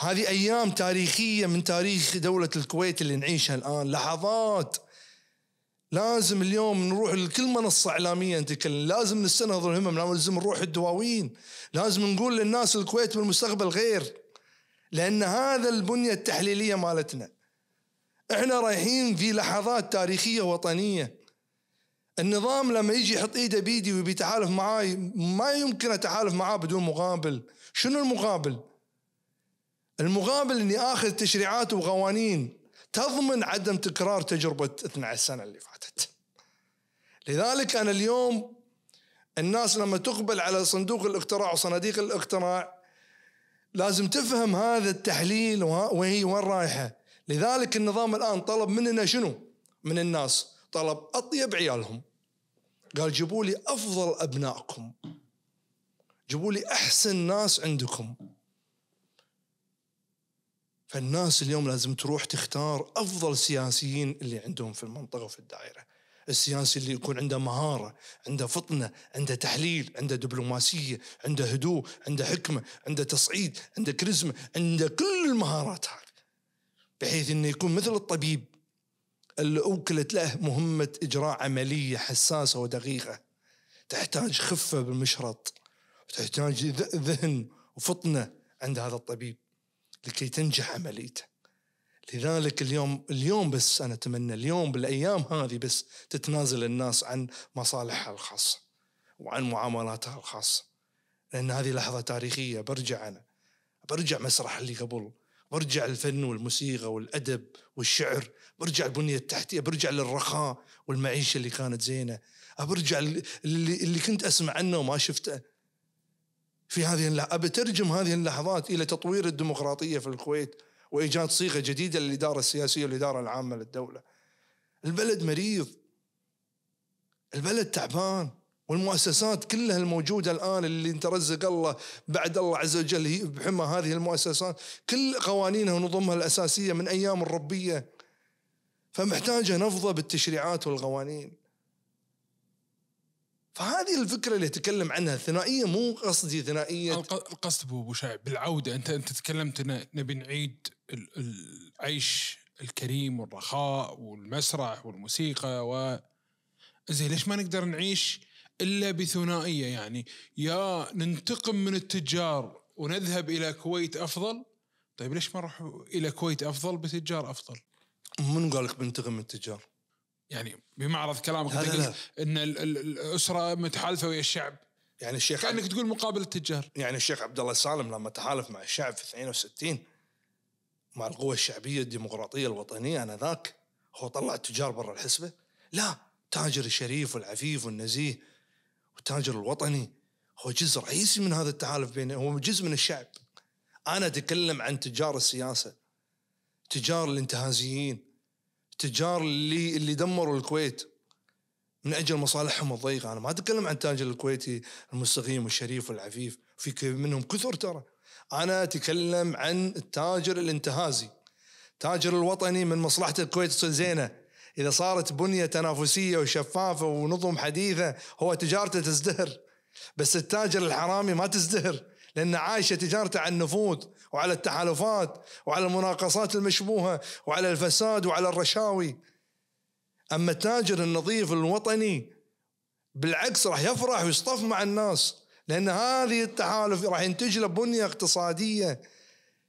هذه ايام تاريخيه من تاريخ دوله الكويت اللي نعيشها الان لحظات لازم اليوم نروح لكل منصه اعلاميه نتكلم لازم نستنهض الهمم لازم نروح الدواوين لازم نقول للناس الكويت بالمستقبل غير لان هذا البنيه التحليليه مالتنا احنا رايحين في لحظات تاريخيه وطنيه النظام لما يجي يحط ايده بيدي ويبي يتحالف معاي ما يمكن اتحالف معاه بدون مقابل شنو المقابل المقابل اني اخذ تشريعات وقوانين تضمن عدم تكرار تجربه 12 سنه اللي فاتت. لذلك انا اليوم الناس لما تقبل على صندوق الاقتراع وصناديق الاقتراع لازم تفهم هذا التحليل وهي وين رايحه. لذلك النظام الان طلب مننا شنو؟ من الناس طلب اطيب عيالهم. قال جيبوا لي افضل ابنائكم. جيبوا لي احسن ناس عندكم. فالناس اليوم لازم تروح تختار افضل سياسيين اللي عندهم في المنطقه وفي الدائره السياسي اللي يكون عنده مهاره عنده فطنه عنده تحليل عنده دبلوماسيه عنده هدوء عنده حكمه عنده تصعيد عنده كاريزما عنده كل المهارات هذه بحيث انه يكون مثل الطبيب اللي اوكلت له مهمه اجراء عمليه حساسه ودقيقه تحتاج خفه بالمشرط تحتاج ذهن وفطنه عند هذا الطبيب لكي تنجح عمليته لذلك اليوم اليوم بس انا اتمنى اليوم بالايام هذه بس تتنازل الناس عن مصالحها الخاصه وعن معاملاتها الخاصه لان هذه لحظه تاريخيه برجع انا برجع مسرح اللي قبل برجع الفن والموسيقى والادب والشعر برجع البنيه التحتيه برجع للرخاء والمعيشه اللي كانت زينه برجع اللي, اللي كنت اسمع عنه وما شفته في هذه اللحظة ترجم هذه اللحظات إلى تطوير الديمقراطية في الكويت وإيجاد صيغة جديدة للإدارة السياسية والإدارة العامة للدولة البلد مريض البلد تعبان والمؤسسات كلها الموجودة الآن اللي انت رزق الله بعد الله عز وجل بحمى هذه المؤسسات كل قوانينها ونظمها الأساسية من أيام الربية فمحتاجة نفضة بالتشريعات والقوانين فهذه الفكره اللي تكلم عنها الثنائيه مو قصدي ثنائيه القصد ابو شعيب بالعوده انت انت تكلمت نبي نعيد العيش الكريم والرخاء والمسرح والموسيقى و زين ليش ما نقدر نعيش الا بثنائيه يعني يا ننتقم من التجار ونذهب الى كويت افضل طيب ليش ما نروح الى كويت افضل بتجار افضل؟ من قال لك بنتقم من التجار؟ يعني بمعرض كلامك لا لا لا. ان الاسره متحالفه ويا الشعب يعني الشيخ كانك عبد... تقول مقابل التجار يعني الشيخ عبد الله السالم لما تحالف مع الشعب في 62 مع القوى الشعبيه الديمقراطيه الوطنيه انذاك هو طلع التجار برا الحسبه لا تاجر الشريف والعفيف والنزيه والتاجر الوطني هو جزء رئيسي من هذا التحالف بين هو جزء من الشعب انا اتكلم عن تجار السياسه تجار الانتهازيين التجار اللي اللي دمروا الكويت من اجل مصالحهم الضيقه انا ما اتكلم عن التاجر الكويتي المستقيم والشريف والعفيف في منهم كثر ترى انا اتكلم عن التاجر الانتهازي تاجر الوطني من مصلحه الكويت تصير زينه اذا صارت بنيه تنافسيه وشفافه ونظم حديثه هو تجارته تزدهر بس التاجر الحرامي ما تزدهر لانه عايشه تجارته عن نفوذ وعلى التحالفات وعلى المناقصات المشبوهة وعلى الفساد وعلى الرشاوي أما التاجر النظيف الوطني بالعكس راح يفرح ويصطف مع الناس لأن هذه التحالف راح ينتج له بنية اقتصادية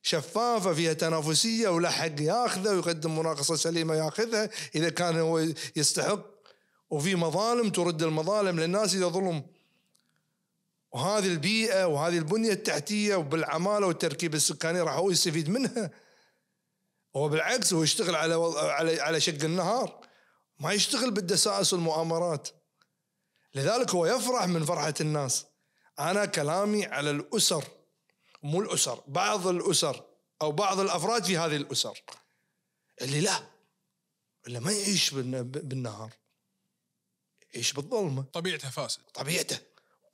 شفافة فيها تنافسية ولا حق ياخذه ويقدم مناقصة سليمة ياخذها إذا كان هو يستحق وفي مظالم ترد المظالم للناس إذا ظلم وهذه البيئة وهذه البنية التحتية وبالعمالة والتركيب السكاني راح هو يستفيد منها هو بالعكس هو يشتغل على على على شق النهار ما يشتغل بالدسائس والمؤامرات لذلك هو يفرح من فرحة الناس أنا كلامي على الأسر مو الأسر بعض الأسر أو بعض الأفراد في هذه الأسر اللي لا اللي ما يعيش بالنهار يعيش بالظلمة طبيعته فاسد طبيعته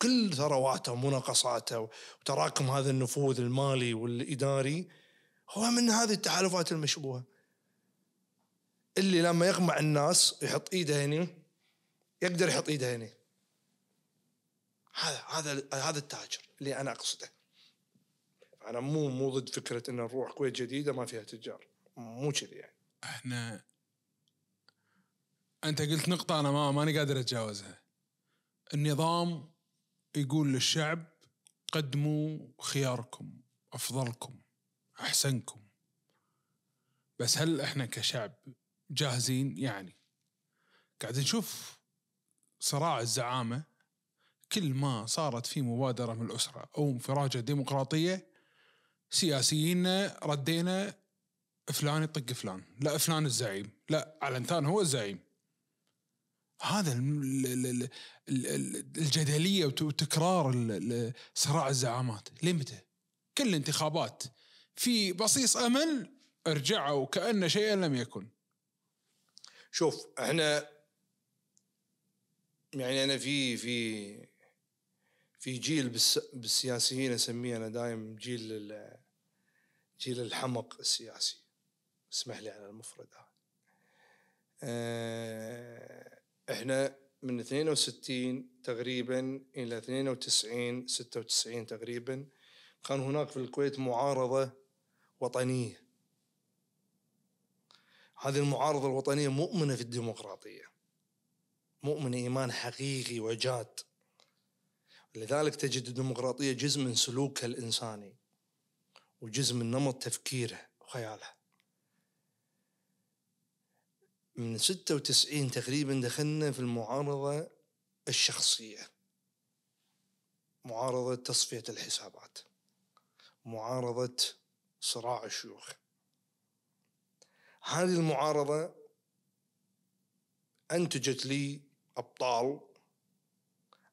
كل ثرواته ومناقصاته وتراكم هذا النفوذ المالي والاداري هو من هذه التحالفات المشبوهه اللي لما يقمع الناس يحط ايده هنا يقدر يحط ايده هنا هذا هذا هذا التاجر اللي انا اقصده انا مو مو ضد فكره ان نروح كويت جديده ما فيها تجار مو كذي يعني احنا انت قلت نقطه انا ما ماني قادر اتجاوزها النظام يقول للشعب قدموا خياركم أفضلكم أحسنكم بس هل إحنا كشعب جاهزين يعني قاعد نشوف صراع الزعامة كل ما صارت في مبادرة من الأسرة أو انفراجة ديمقراطية سياسيين ردينا فلان يطق فلان لا فلان الزعيم لا علنتان هو الزعيم هذا الجدليه وتكرار صراع الزعامات لمتى؟ كل الانتخابات في بصيص امل ارجعوا كان شيئا لم يكن. شوف احنا يعني انا في في في جيل بالس بالسياسيين اسميه انا دايم جيل جيل الحمق السياسي اسمح لي على المفرده أه احنا من 62 تقريبا الى 92 96 تقريبا كان هناك في الكويت معارضه وطنيه هذه المعارضه الوطنيه مؤمنه في الديمقراطيه مؤمنه ايمان حقيقي وجاد لذلك تجد الديمقراطيه جزء من سلوكها الانساني وجزء من نمط تفكيره وخياله من 96 تقريبا دخلنا في المعارضة الشخصية معارضة تصفية الحسابات معارضة صراع الشيوخ هذه المعارضة أنتجت لي أبطال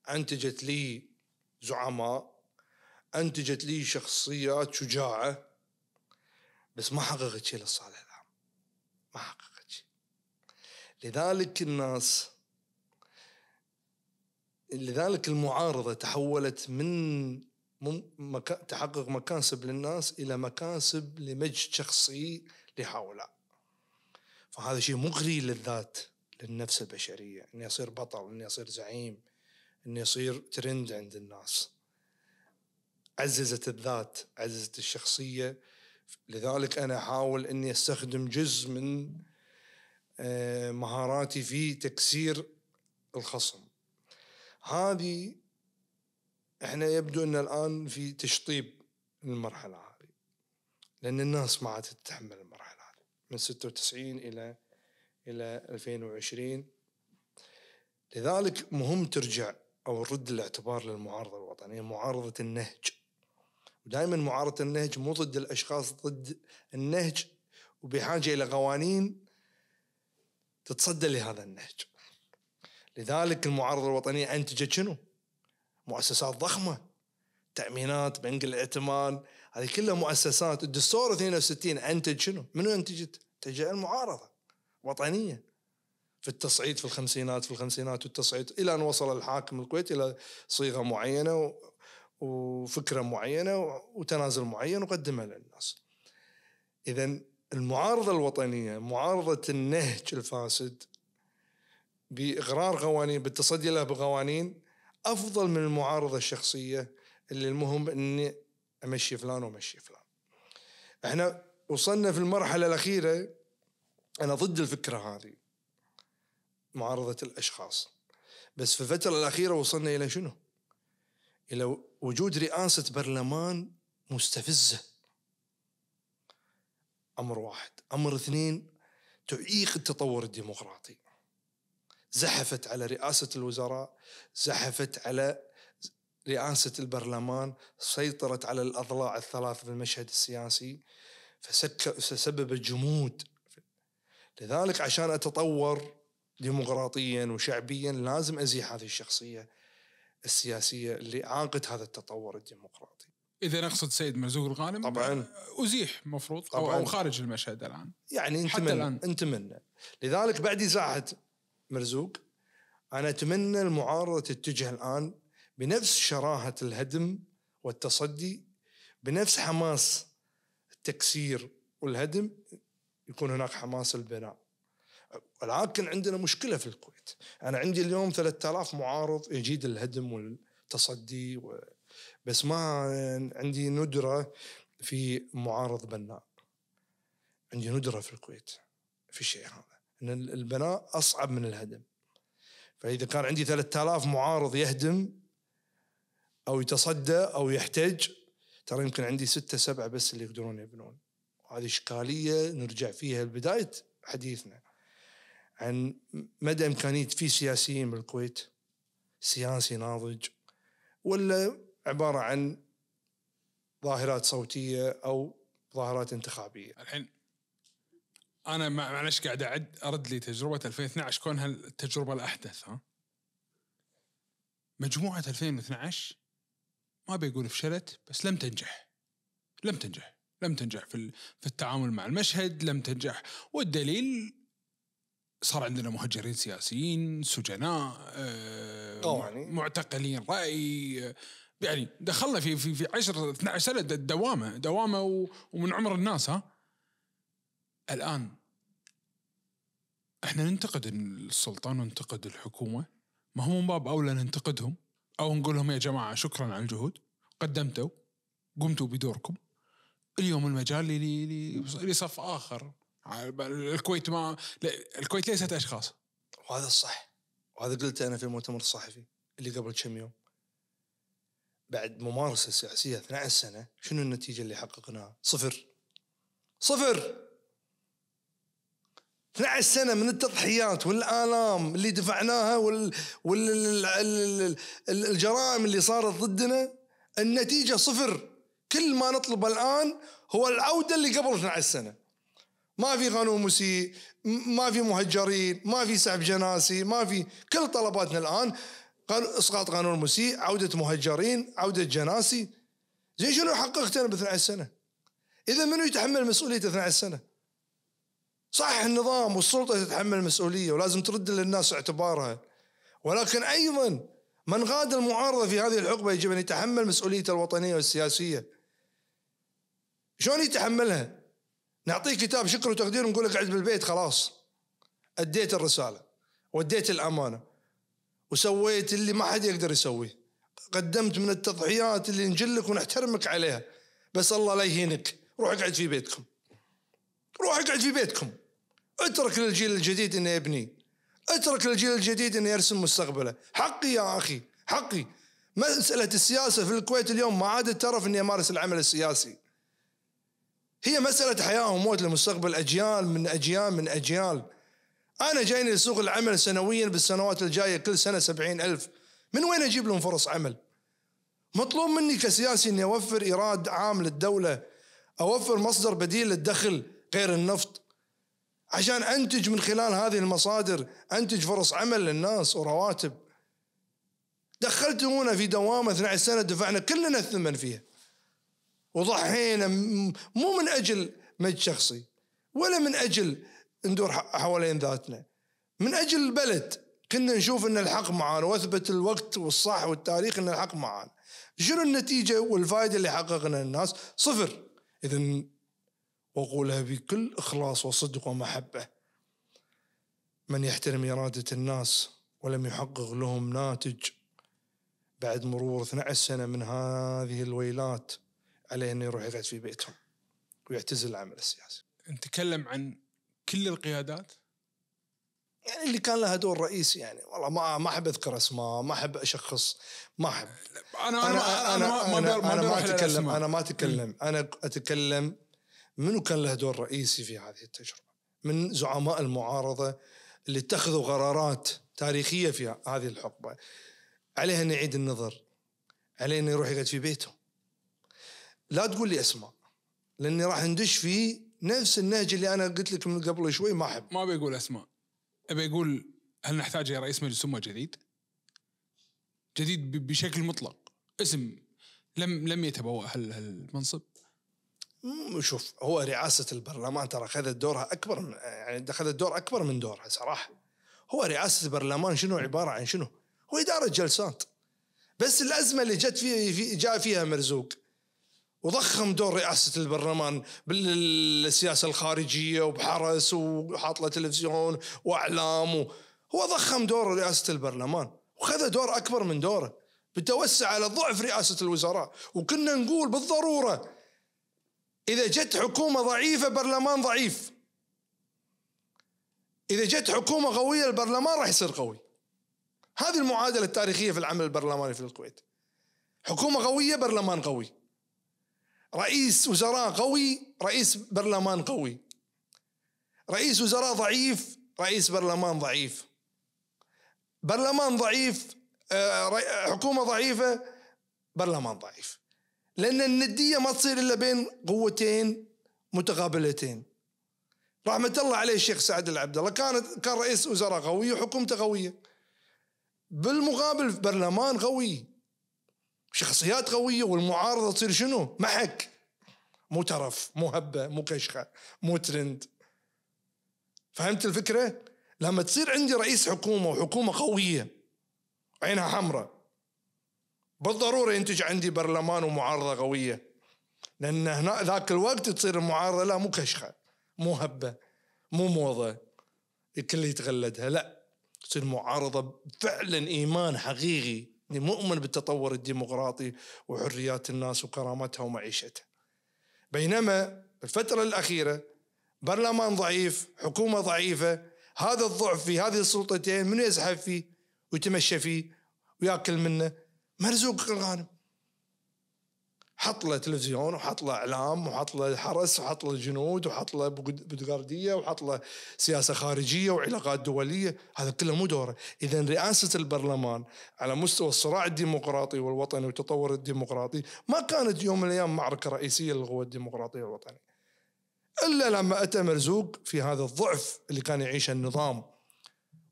أنتجت لي زعماء أنتجت لي شخصيات شجاعة بس ما حققت شيء للصالح لذلك الناس لذلك المعارضة تحولت من تحقق مكاسب للناس إلى مكاسب لمجد شخصي لهؤلاء فهذا شيء مغري للذات للنفس البشرية أن يصير بطل أن يصير زعيم أن يصير ترند عند الناس عززت الذات عززت الشخصية لذلك أنا أحاول أني أستخدم جزء من آه، مهاراتي في تكسير الخصم هذه احنا يبدو ان الان في تشطيب المرحله هذه لان الناس ما عادت تتحمل المرحله هذه من 96 الى الى 2020 لذلك مهم ترجع او رد الاعتبار للمعارضه الوطنيه معارضه النهج ودائما معارضه النهج مو ضد الاشخاص ضد النهج وبحاجه الى قوانين تتصدى لهذا النهج لذلك المعارضة الوطنية أنتجت شنو؟ مؤسسات ضخمة تأمينات بنك الائتمان هذه كلها مؤسسات الدستور 62 أنتج شنو؟ منو أنتجت؟ تجاء المعارضة وطنية في التصعيد في الخمسينات في الخمسينات والتصعيد إلى أن وصل الحاكم الكويت إلى صيغة معينة و... وفكرة معينة وتنازل معين وقدمها للناس إذا المعارضة الوطنية معارضة النهج الفاسد بإقرار قوانين بالتصدي له بقوانين أفضل من المعارضة الشخصية اللي المهم أني أمشي فلان وأمشي فلان احنا وصلنا في المرحلة الأخيرة أنا ضد الفكرة هذه معارضة الأشخاص بس في الفترة الأخيرة وصلنا إلى شنو؟ إلى وجود رئاسة برلمان مستفزة امر واحد، امر اثنين تعيق التطور الديمقراطي. زحفت على رئاسه الوزراء، زحفت على رئاسه البرلمان، سيطرت على الاضلاع الثلاث في المشهد السياسي فسببت جمود. لذلك عشان اتطور ديمقراطيا وشعبيا لازم ازيح هذه الشخصيه السياسيه اللي عاقت هذا التطور الديمقراطي. اذا نقصد سيد مرزوق الغانم طبعا ازيح مفروض طبعاً او خارج المشهد الان يعني انت حتى الان من. لذلك بعد ازاحه مرزوق انا اتمنى المعارضه تتجه الان بنفس شراهه الهدم والتصدي بنفس حماس التكسير والهدم يكون هناك حماس البناء ولكن عندنا مشكله في الكويت انا عندي اليوم 3000 معارض يجيد الهدم والتصدي و بس ما عندي ندره في معارض بناء عندي ندره في الكويت في الشيء هذا ان البناء اصعب من الهدم فاذا كان عندي 3000 معارض يهدم او يتصدى او يحتج ترى يمكن عندي ستة سبعة بس اللي يقدرون يبنون وهذه إشكالية نرجع فيها لبداية حديثنا عن مدى إمكانية في سياسيين بالكويت سياسي ناضج ولا عباره عن ظاهرات صوتيه او ظاهرات انتخابيه. الحين انا معلش قاعد اعد ارد لي تجربه 2012 كونها التجربه الاحدث ها. مجموعه 2012 ما بيقول فشلت بس لم تنجح. لم تنجح، لم تنجح في في التعامل مع المشهد، لم تنجح والدليل صار عندنا مهجرين سياسيين، سجناء، آه معتقلين رأي، يعني دخلنا في في في 10 12 سنه دوامه دوامه ومن عمر الناس ها الان احنا ننتقد السلطان وننتقد الحكومه ما هو من باب اولى ننتقدهم او نقول لهم يا جماعه شكرا على الجهود قدمتوا قمتوا بدوركم اليوم المجال لصف اخر الكويت ما الكويت ليست اشخاص وهذا الصح وهذا قلته انا في المؤتمر الصحفي اللي قبل كم يوم بعد ممارسه سياسيه 12 سنه شنو النتيجه اللي حققناها؟ صفر صفر 12 سنه من التضحيات والالام اللي دفعناها وال والجرائم اللي صارت ضدنا النتيجه صفر كل ما نطلبه الان هو العوده اللي قبل 12 سنه ما في قانون مسيء ما في مهجرين ما في سحب جناسي ما في كل طلباتنا الان اسقاط قانون مسيء عوده مهجرين عوده جناسي زين شنو حققت انا ب 12 سنه؟ اذا منو يتحمل مسؤوليه 12 سنه؟ صح النظام والسلطه تتحمل مسؤوليه ولازم ترد للناس اعتبارها ولكن ايضا من غاد المعارضه في هذه الحقبه يجب ان يتحمل مسؤوليته الوطنيه والسياسيه. شلون يتحملها؟ نعطيه كتاب شكر وتقدير ونقول لك اقعد بالبيت خلاص. اديت الرساله، وديت الامانه. وسويت اللي ما حد يقدر يسويه قدمت من التضحيات اللي نجلك ونحترمك عليها بس الله لا يهينك روح اقعد في بيتكم روح اقعد في بيتكم اترك للجيل الجديد انه يبني اترك للجيل الجديد انه يرسم مستقبله حقي يا اخي حقي مسألة السياسة في الكويت اليوم ما عاد ترف اني امارس العمل السياسي هي مسألة حياة وموت لمستقبل اجيال من اجيال من اجيال أنا جايني لسوق العمل سنويا بالسنوات الجاية كل سنة سبعين ألف من وين أجيب لهم فرص عمل مطلوب مني كسياسي أني أوفر إيراد عام للدولة أوفر مصدر بديل للدخل غير النفط عشان أنتج من خلال هذه المصادر أنتج فرص عمل للناس ورواتب دخلتمونا في دوامة 12 سنة دفعنا كلنا الثمن فيها وضحينا مو من أجل مجد شخصي ولا من أجل ندور حوالين ذاتنا من أجل البلد كنا نشوف أن الحق معانا وأثبت الوقت والصح والتاريخ أن الحق معانا شنو النتيجة والفائدة اللي حققنا الناس صفر إذا واقولها بكل إخلاص وصدق ومحبة من يحترم إرادة الناس ولم يحقق لهم ناتج بعد مرور 12 سنة من هذه الويلات عليه أنه يروح يقعد في بيتهم ويعتزل العمل السياسي نتكلم عن كل القيادات يعني اللي كان لها دور رئيسي يعني والله ما ما احب اذكر اسماء ما احب اشخص ما احب انا انا انا انا, أنا, ما, أنا ما اتكلم انا ما اتكلم انا اتكلم منو كان له دور رئيسي في هذه التجربه من زعماء المعارضه اللي اتخذوا قرارات تاريخيه في هذه الحقبه عليها يعيد النظر عليه انه يروح يقعد في بيته لا تقول لي اسماء لاني راح ندش في نفس النهج اللي انا قلت لك من قبل شوي ما احب ما بيقول اسماء ابي اقول هل نحتاج يا رئيس مجلس امه جديد؟ جديد بشكل مطلق اسم لم لم يتبوأ هل المنصب شوف هو رئاسة البرلمان ترى أخذت دورها أكبر من يعني أخذت دور أكبر من دورها صراحة هو رئاسة البرلمان شنو عبارة عن شنو؟ هو إدارة جلسات بس الأزمة اللي جت في, في جاء فيها مرزوق وضخم دور رئاسة البرلمان بالسياسة الخارجية وبحرس وحاط له تلفزيون وأعلام و... هو ضخم دور رئاسة البرلمان وخذ دور أكبر من دوره بالتوسع على ضعف رئاسة الوزراء وكنا نقول بالضرورة إذا جت حكومة ضعيفة برلمان ضعيف إذا جت حكومة قوية البرلمان راح يصير قوي هذه المعادلة التاريخية في العمل البرلماني في الكويت حكومة قوية برلمان قوي رئيس وزراء قوي رئيس برلمان قوي رئيس وزراء ضعيف رئيس برلمان ضعيف برلمان ضعيف آه، حكومه ضعيفه برلمان ضعيف لان النديه ما تصير الا بين قوتين متقابلتين رحمه الله عليه الشيخ سعد العبد الله كانت كان رئيس وزراء قوي وحكومته قويه بالمقابل برلمان قوي شخصيات قوية والمعارضة تصير شنو معك مو ترف مو هبة مو كشخة مو ترند فهمت الفكرة لما تصير عندي رئيس حكومة وحكومة قوية عينها حمراء بالضرورة ينتج عندي برلمان ومعارضة قوية لأن هنا ذاك الوقت تصير المعارضة لا مو كشخة مو هبة مو موضة الكل يتغلدها لا تصير معارضة فعلا إيمان حقيقي مؤمن بالتطور الديمقراطي وحريات الناس وكرامتها ومعيشتها بينما الفترة الأخيرة برلمان ضعيف حكومة ضعيفة هذا الضعف في هذه السلطتين من يزحف فيه ويتمشى فيه وياكل منه مرزوق الغانم حط له تلفزيون وحط له اعلام وحط له حرس وحط له جنود وحط له بودغارديه وحط له سياسه خارجيه وعلاقات دوليه هذا كله مو دوره اذا رئاسه البرلمان على مستوى الصراع الديمقراطي والوطني والتطور الديمقراطي ما كانت يوم من الايام معركه رئيسيه للقوى الديمقراطيه الوطنيه. الا لما اتى مرزوق في هذا الضعف اللي كان يعيشه النظام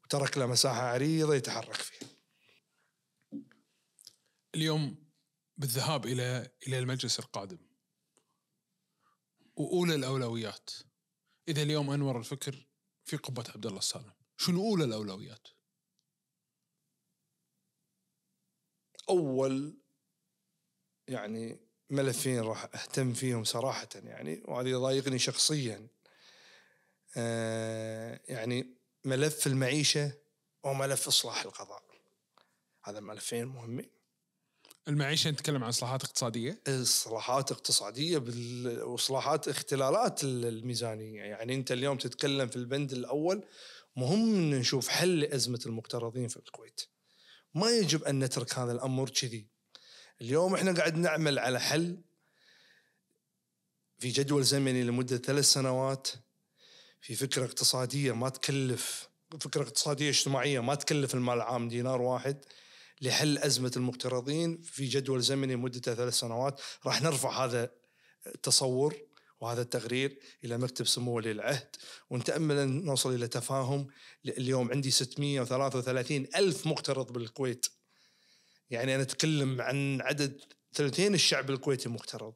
وترك له مساحه عريضه يتحرك فيها اليوم بالذهاب الى الى المجلس القادم واولى الاولويات اذا اليوم انور الفكر في قبه عبد الله السالم شنو اولى الاولويات؟ اول يعني ملفين راح اهتم فيهم صراحه يعني وهذا يضايقني شخصيا آه يعني ملف المعيشه وملف اصلاح القضاء هذا ملفين مهمين المعيشه نتكلم عن اصلاحات اقتصاديه اصلاحات إيه، اقتصاديه واصلاحات اختلالات الميزانيه يعني انت اليوم تتكلم في البند الاول مهم ان نشوف حل لازمه المقترضين في الكويت ما يجب ان نترك هذا الامر كذي اليوم احنا قاعد نعمل على حل في جدول زمني لمده ثلاث سنوات في فكره اقتصاديه ما تكلف فكره اقتصاديه اجتماعيه ما تكلف المال العام دينار واحد لحل ازمه المقترضين في جدول زمني مدته ثلاث سنوات راح نرفع هذا التصور وهذا التقرير الى مكتب سمو ولي العهد ونتامل ان نوصل الى تفاهم اليوم عندي 633 الف مقترض بالكويت يعني انا اتكلم عن عدد ثلثين الشعب الكويتي مقترض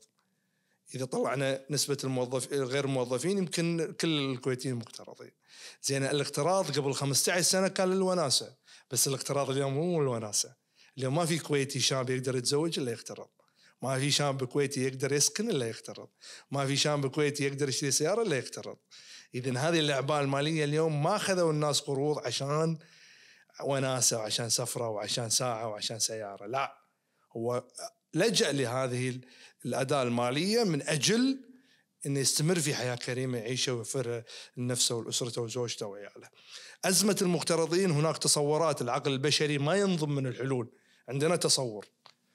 اذا طلعنا نسبه الموظف غير الموظفين يمكن كل الكويتيين مقترضين زين الاقتراض قبل 15 سنه كان للوناسه بس الاقتراض اليوم هو الوناسه اليوم ما في كويتي شاب يقدر يتزوج الا يقترض ما في شاب كويتي يقدر يسكن الا يقترض ما في شاب كويتي يقدر يشتري سياره الا يقترض اذا هذه الاعباء الماليه اليوم ما اخذوا الناس قروض عشان وناسه وعشان سفره وعشان ساعه وعشان سياره لا هو لجا لهذه الاداه الماليه من اجل انه يستمر في حياه كريمه يعيشها ويوفرها لنفسه ولاسرته وزوجته وعياله. أزمة المقترضين هناك تصورات العقل البشري ما ينظم من الحلول عندنا تصور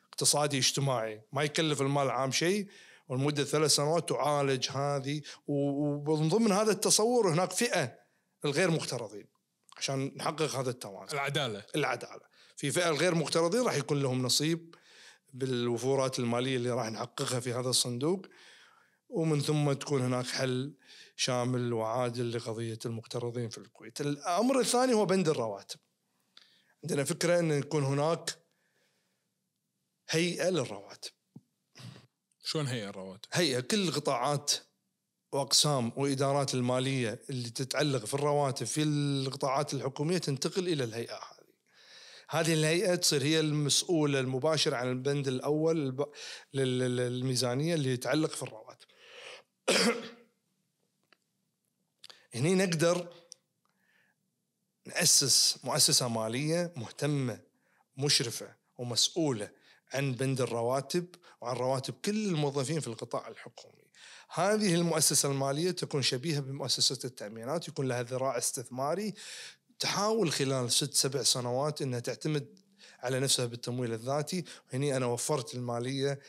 اقتصادي اجتماعي ما يكلف المال العام شيء ولمدة ثلاث سنوات تعالج هذه ومن ضمن هذا التصور هناك فئة الغير مقترضين عشان نحقق هذا التوازن العدالة العدالة في فئة الغير مقترضين راح يكون لهم نصيب بالوفورات المالية اللي راح نحققها في هذا الصندوق ومن ثم تكون هناك حل شامل وعادل لقضيه المقترضين في الكويت. الامر الثاني هو بند الرواتب. عندنا فكره ان يكون هناك هيئه للرواتب. شلون هيئه الرواتب؟ هيئه كل القطاعات واقسام وادارات الماليه اللي تتعلق في الرواتب في القطاعات الحكوميه تنتقل الى الهيئه هذه. هذه الهيئه تصير هي المسؤوله المباشره عن البند الاول للميزانيه اللي يتعلق في الرواتب. هني نقدر نأسس مؤسسة مالية مهتمة مشرفة ومسؤولة عن بند الرواتب وعن رواتب كل الموظفين في القطاع الحكومي هذه المؤسسة المالية تكون شبيهة بمؤسسة التأمينات يكون لها ذراع استثماري تحاول خلال ست سبع سنوات أنها تعتمد على نفسها بالتمويل الذاتي وهني أنا وفرت المالية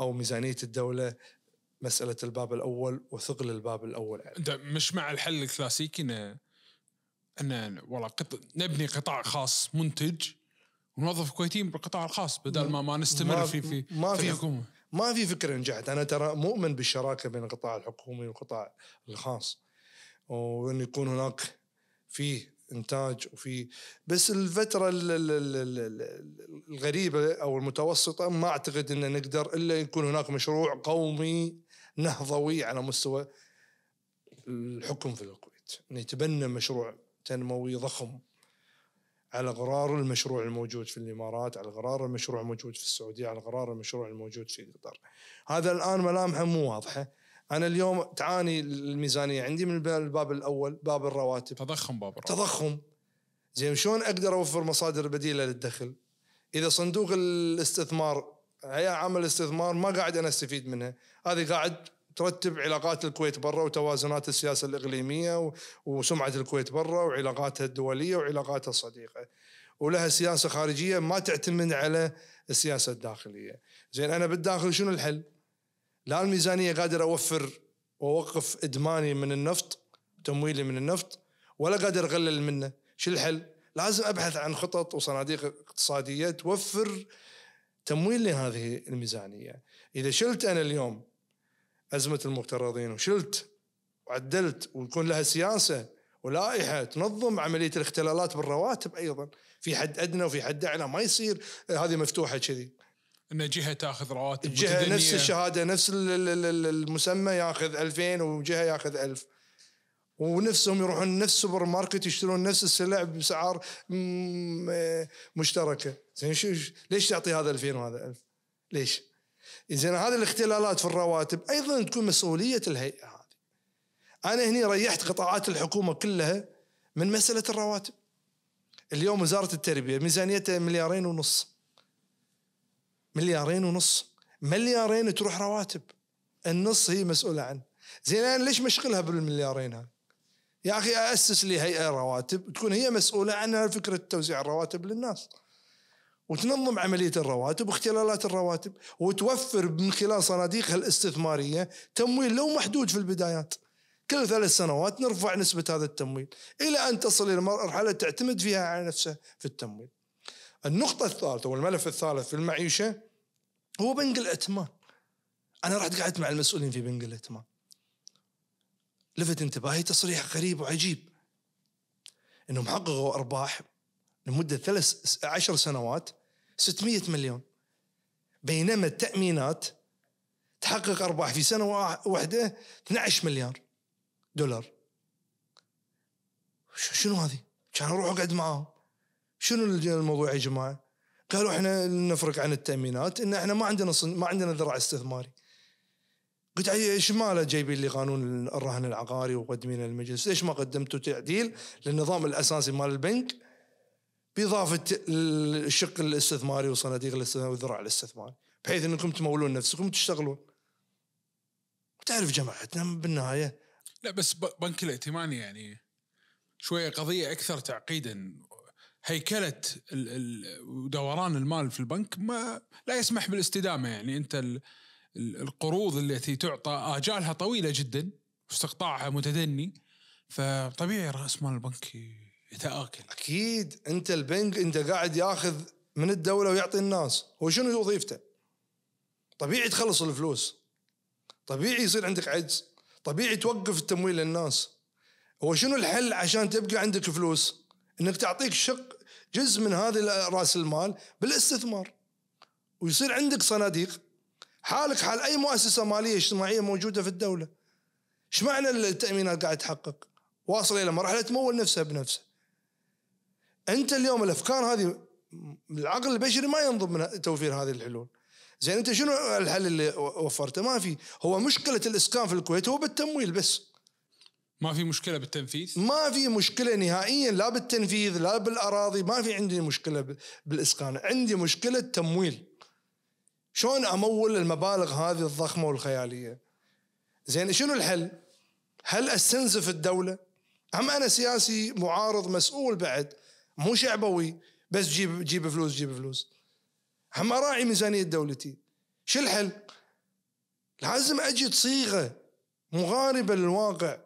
أو ميزانية الدولة مساله الباب الاول وثقل الباب الاول عليه. انت مش مع الحل الكلاسيكي إن ان والله قط... نبني قطاع خاص منتج ونوظف كويتيين بالقطاع الخاص بدل ما ما نستمر ما في في ما في, حكومة ما في فكرة نجحت انا ترى مؤمن بالشراكه بين القطاع الحكومي والقطاع الخاص وان يكون هناك فيه انتاج وفي بس الفتره الغريبه او المتوسطه ما اعتقد ان نقدر الا يكون هناك مشروع قومي نهضوي على مستوى الحكم في الكويت أن يتبنى مشروع تنموي ضخم على غرار المشروع الموجود في الامارات، على غرار المشروع الموجود في السعوديه، على غرار المشروع الموجود في قطر. هذا الان ملامحه مو واضحه. انا اليوم تعاني الميزانيه عندي من الباب الاول باب الرواتب تضخم باب الرواتب تضخم زين شلون اقدر اوفر مصادر بديله للدخل؟ اذا صندوق الاستثمار هي عمل استثمار ما قاعد انا استفيد منها هذه قاعد ترتب علاقات الكويت برا وتوازنات السياسه الاقليميه وسمعه الكويت برا وعلاقاتها الدوليه وعلاقاتها الصديقه ولها سياسه خارجيه ما تعتمد على السياسه الداخليه زين انا بالداخل شنو الحل لا الميزانيه قادر اوفر واوقف ادماني من النفط تمويلي من النفط ولا قادر اقلل منه شو الحل لازم ابحث عن خطط وصناديق اقتصاديه توفر تمويل لهذه الميزانيه اذا شلت انا اليوم ازمه المقترضين وشلت وعدلت ويكون لها سياسه ولائحه تنظم عمليه الاختلالات بالرواتب ايضا في حد ادنى وفي حد اعلى ما يصير هذه مفتوحه كذي ان جهه تاخذ رواتب جهه نفس الشهاده نفس المسمى ياخذ 2000 وجهه ياخذ 1000 ونفسهم يروحون نفس السوبر ماركت يشترون نفس السلع باسعار مشتركه زين شو ليش تعطي هذا 2000 وهذا 1000 ليش زين هذه الاختلالات في الرواتب ايضا تكون مسؤوليه الهيئه هذه انا هني ريحت قطاعات الحكومه كلها من مساله الرواتب اليوم وزاره التربيه ميزانيتها مليارين ونص مليارين ونص مليارين تروح رواتب النص هي مسؤوله عنه زين انا ليش مشغلها بالمليارين هاي يا اخي اسس لي هيئه رواتب تكون هي مسؤوله عن فكره توزيع الرواتب للناس وتنظم عملية الرواتب واختلالات الرواتب وتوفر من خلال صناديقها الاستثمارية تمويل لو محدود في البدايات كل ثلاث سنوات نرفع نسبة هذا التمويل إلى أن تصل إلى مرحلة تعتمد فيها على نفسها في التمويل النقطة الثالثة والملف الثالث في المعيشة هو بنك الائتمان أنا رحت قعدت مع المسؤولين في بنك الائتمان لفت انتباهي تصريح غريب وعجيب انهم حققوا ارباح لمدة ثلاث عشر سنوات 600 مليون بينما التأمينات تحقق أرباح في سنة واحدة 12 مليار دولار شنو هذه؟ كان اروح اقعد معاهم شنو الموضوع يا جماعه؟ قالوا احنا نفرق عن التامينات ان احنا ما عندنا صن... ما عندنا ذراع استثماري. قلت ايش ماله جايبين لي قانون الرهن العقاري وقدمينه للمجلس؟ ليش ما قدمتوا تعديل للنظام الاساسي مال البنك باضافه الشق الاستثماري والصناديق الاستثمار والذراع الاستثماري بحيث انكم تمولون نفسكم وتشتغلون تعرف جماعتنا بالنهايه لا بس بنك الائتماني يعني شويه قضيه اكثر تعقيدا هيكله ودوران المال في البنك ما لا يسمح بالاستدامه يعني انت القروض التي تعطى اجالها طويله جدا واستقطاعها متدني فطبيعي راس مال البنك يتآكل اكيد انت البنك انت قاعد ياخذ من الدوله ويعطي الناس هو شنو وظيفته؟ طبيعي تخلص الفلوس طبيعي يصير عندك عجز طبيعي توقف التمويل للناس هو شنو الحل عشان تبقى عندك فلوس انك تعطيك شق جزء من هذا راس المال بالاستثمار ويصير عندك صناديق حالك حال اي مؤسسه ماليه اجتماعيه موجوده في الدوله ايش معنى التامينات قاعد تحقق واصل الى مرحله تمول نفسها بنفسها انت اليوم الافكار هذه العقل البشري ما ينضب من توفير هذه الحلول زين انت شنو الحل اللي وفرته ما في هو مشكله الاسكان في الكويت هو بالتمويل بس ما في مشكله بالتنفيذ ما في مشكله نهائيا لا بالتنفيذ لا بالاراضي ما في عندي مشكله بالاسكان عندي مشكله تمويل شلون امول المبالغ هذه الضخمه والخياليه زين شنو الحل هل استنزف الدوله ام انا سياسي معارض مسؤول بعد مو شعبوي بس جيب جيب فلوس جيب فلوس هم اراعي ميزانيه دولتي شو الحل؟ لازم اجد صيغه مغاربه للواقع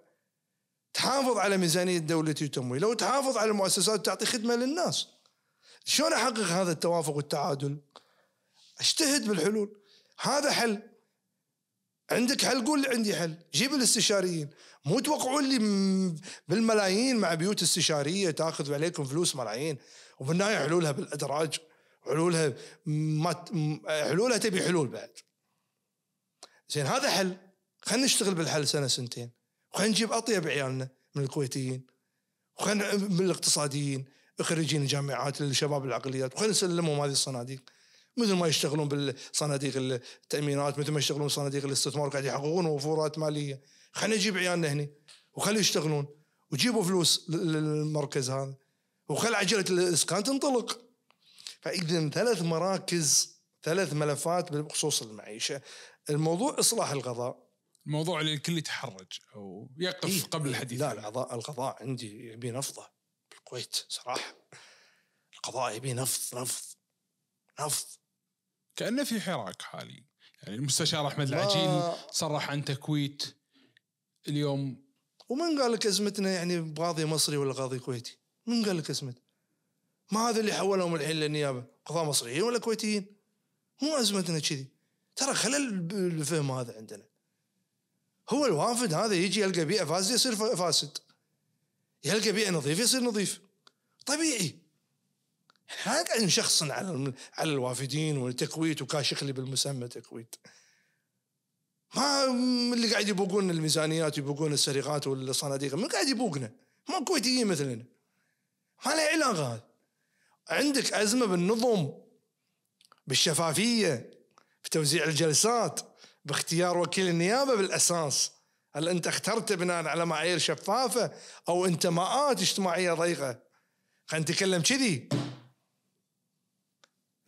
تحافظ على ميزانيه دولتي وتمويل لو تحافظ على المؤسسات وتعطي خدمه للناس شلون احقق هذا التوافق والتعادل؟ اجتهد بالحلول هذا حل عندك حل قول لي عندي حل جيب الاستشاريين مو توقعوا لي بالملايين مع بيوت استشاريه تاخذ عليكم فلوس ملايين وبالنهايه حلولها بالادراج حلولها ما حلولها تبي حلول بعد زين هذا حل خلينا نشتغل بالحل سنه سنتين وخلينا نجيب اطيب عيالنا من الكويتيين وخلينا من الاقتصاديين خريجين الجامعات للشباب العقليات وخلينا نسلمهم هذه الصناديق مثل ما يشتغلون بالصناديق التامينات مثل ما يشتغلون صناديق الاستثمار قاعد يحققون وفورات ماليه خلينا نجيب عيالنا هنا وخلي يشتغلون وجيبوا فلوس للمركز هذا وخل عجله الاسكان تنطلق فاذا ثلاث مراكز ثلاث ملفات بخصوص المعيشه الموضوع اصلاح القضاء الموضوع اللي الكل يتحرج او يقف إيه؟ قبل الحديث لا القضاء القضاء عندي يبي نفضه بالكويت صراحه القضاء يبي نفض نفض نفض كأنه في حراك حالي يعني المستشار أحمد العجيل صرح عن تكويت اليوم ومن قال لك أزمتنا يعني بقاضي مصري ولا قاضي كويتي من قال لك أزمتنا ما هذا اللي حولهم الحين للنيابة قضاء مصريين ولا كويتيين مو أزمتنا كذي ترى خلل الفهم هذا عندنا هو الوافد هذا يجي يلقى بيئة فاسدة يصير فاسد يلقى بيئة نظيفة يصير نظيف طبيعي احنا قاعدين نشخصن على على الوافدين والتكويت لي بالمسمى تكويت ما اللي قاعد يبوقون الميزانيات يبوقون السرقات والصناديق من قاعد يبوقنا ما كويتيين مثلنا ما له علاقه عندك ازمه بالنظم بالشفافيه بتوزيع الجلسات باختيار وكيل النيابه بالاساس هل انت اخترته بناء على معايير شفافه او انتماءات اجتماعيه ضيقه خلينا نتكلم كذي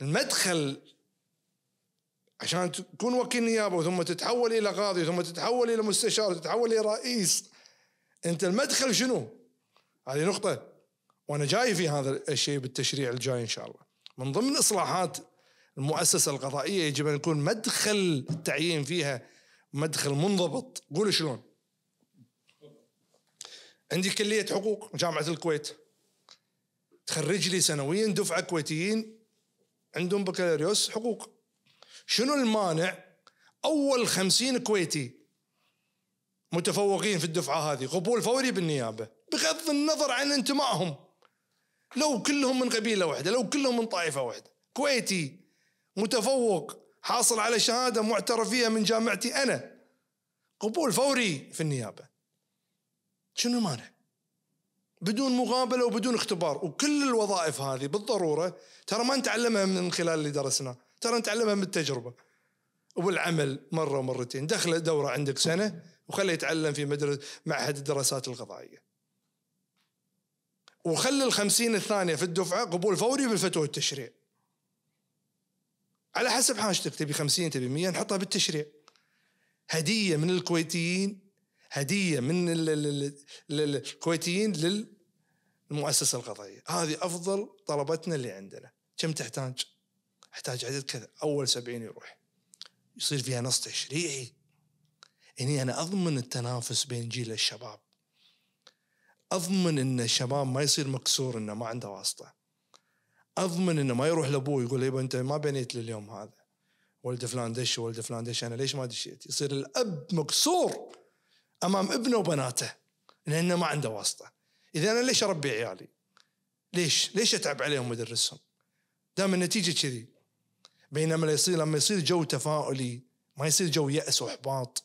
المدخل عشان تكون وكيل نيابه ثم تتحول الى قاضي ثم تتحول الى مستشار تتحول الى رئيس انت المدخل شنو؟ هذه نقطه وانا جاي في هذا الشيء بالتشريع الجاي ان شاء الله من ضمن اصلاحات المؤسسه القضائيه يجب ان يكون مدخل التعيين فيها مدخل منضبط قولوا شلون عندي كليه حقوق جامعه الكويت تخرج لي سنويا دفعه كويتيين عندهم بكالوريوس حقوق شنو المانع اول خمسين كويتي متفوقين في الدفعه هذه قبول فوري بالنيابه بغض النظر عن انتمائهم لو كلهم من قبيله واحده لو كلهم من طائفه واحده كويتي متفوق حاصل على شهاده معترف فيها من جامعتي انا قبول فوري في النيابه شنو المانع؟ بدون مقابله وبدون اختبار وكل الوظائف هذه بالضروره ترى ما نتعلمها من خلال اللي درسناه ترى نتعلمها من التجربه والعمل مره ومرتين دخل دوره عندك سنه وخليه يتعلم في مدرسه معهد الدراسات القضائيه وخلي الخمسين الثانيه في الدفعه قبول فوري بالفتوى التشريع على حسب حاجتك تبي 50 تبي 100 نحطها بالتشريع هديه من الكويتيين هديه من الكويتيين لل المؤسسه القضائيه هذه افضل طلبتنا اللي عندنا كم تحتاج احتاج عدد كذا اول 70 يروح يصير فيها نص تشريعي اني يعني انا اضمن التنافس بين جيل الشباب اضمن ان الشباب ما يصير مكسور انه ما عنده واسطه اضمن انه ما يروح لابوه يقول يبا إيه انت ما بنيت لليوم هذا ولد فلان دش ولد فلان دش انا ليش ما دشيت يصير الاب مكسور امام ابنه وبناته لانه ما عنده واسطه اذا انا ليش اربي عيالي؟ ليش؟ ليش اتعب عليهم وادرسهم؟ دام النتيجه كذي بينما يصير لما يصير جو تفاؤلي ما يصير جو يأس واحباط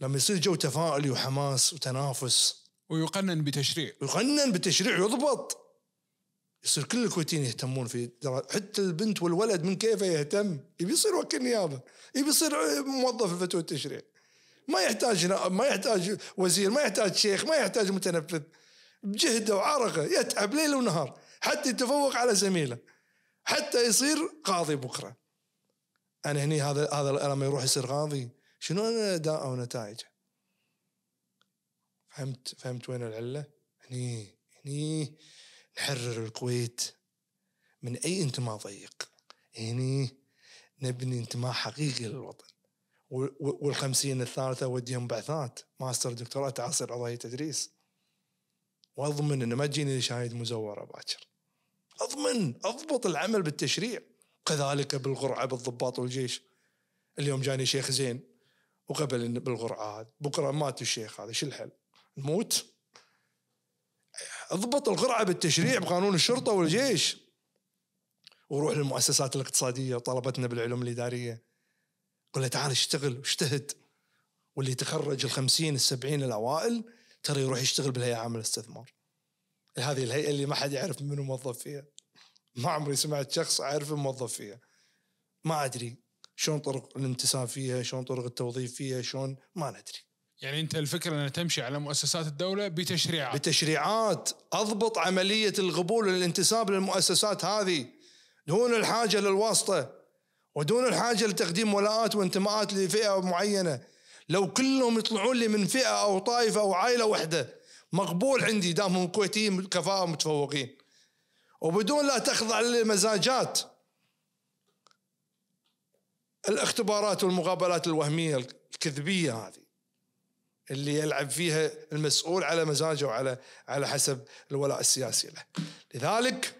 لما يصير جو تفاؤلي وحماس وتنافس ويقنن بتشريع يقنن بتشريع يضبط يصير كل الكويتيين يهتمون في حتى البنت والولد من كيفه يهتم يبي يصير وكيل نيابه يبي يصير موظف في فتوى التشريع ما يحتاج نائب ما يحتاج وزير ما يحتاج شيخ ما يحتاج متنفذ بجهده وعرقه يتعب ليل ونهار حتى يتفوق على زميله حتى يصير قاضي بكره انا هني هذا هذا لما يروح يصير قاضي شنو اداءه ونتائجه فهمت فهمت وين العله هني هني نحرر الكويت من اي انتماء ضيق هني نبني انتماء حقيقي للوطن وال50 الثالثة وديهم بعثات ماستر دكتوراه اعصر عضويه تدريس واضمن انه ما تجيني شهايد مزوره باكر اضمن اضبط العمل بالتشريع كذلك بالقرعه بالضباط والجيش اليوم جاني شيخ زين وقبل بالقرعه بكره مات الشيخ هذا شو الحل؟ نموت؟ اضبط القرعه بالتشريع بقانون الشرطه والجيش وروح للمؤسسات الاقتصاديه وطلبتنا بالعلوم الاداريه قل له تعال اشتغل واجتهد واللي تخرج ال 50 ال 70 الاوائل ترى يروح يشتغل بالهيئه العامه للاستثمار. هذه الهيئه اللي ما حد يعرف منو موظف فيها. ما عمري سمعت شخص اعرفه موظف فيها. ما ادري شلون طرق الانتساب فيها، شلون طرق التوظيف فيها، شلون ما ندري. يعني انت الفكره انها تمشي على مؤسسات الدوله بتشريعات بتشريعات اضبط عمليه القبول والانتساب للمؤسسات هذه دون الحاجه للواسطه ودون الحاجة لتقديم ولاءات وانتماءات لفئة معينة لو كلهم يطلعون لي من فئة أو طائفة أو عائلة واحدة مقبول عندي دامهم كويتيين كفاءة متفوقين وبدون لا تخضع لمزاجات الاختبارات والمقابلات الوهمية الكذبية هذه اللي يلعب فيها المسؤول على مزاجه وعلى على حسب الولاء السياسي له لذلك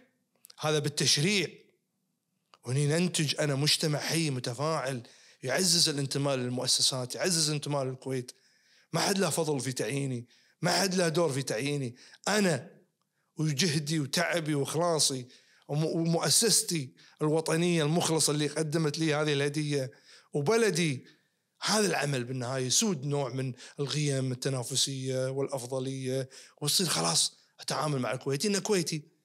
هذا بالتشريع هني ننتج أنا مجتمع حي متفاعل يعزز الانتماء للمؤسسات يعزز الانتماء للكويت ما حد له فضل في تعييني ما حد له دور في تعييني أنا وجهدي وتعبي وإخلاصي ومؤسستي الوطنية المخلصة اللي قدمت لي هذه الهدية وبلدي هذا العمل بالنهاية يسود نوع من القيم التنافسية والأفضلية ويصير خلاص أتعامل مع الكويتي إنه كويتي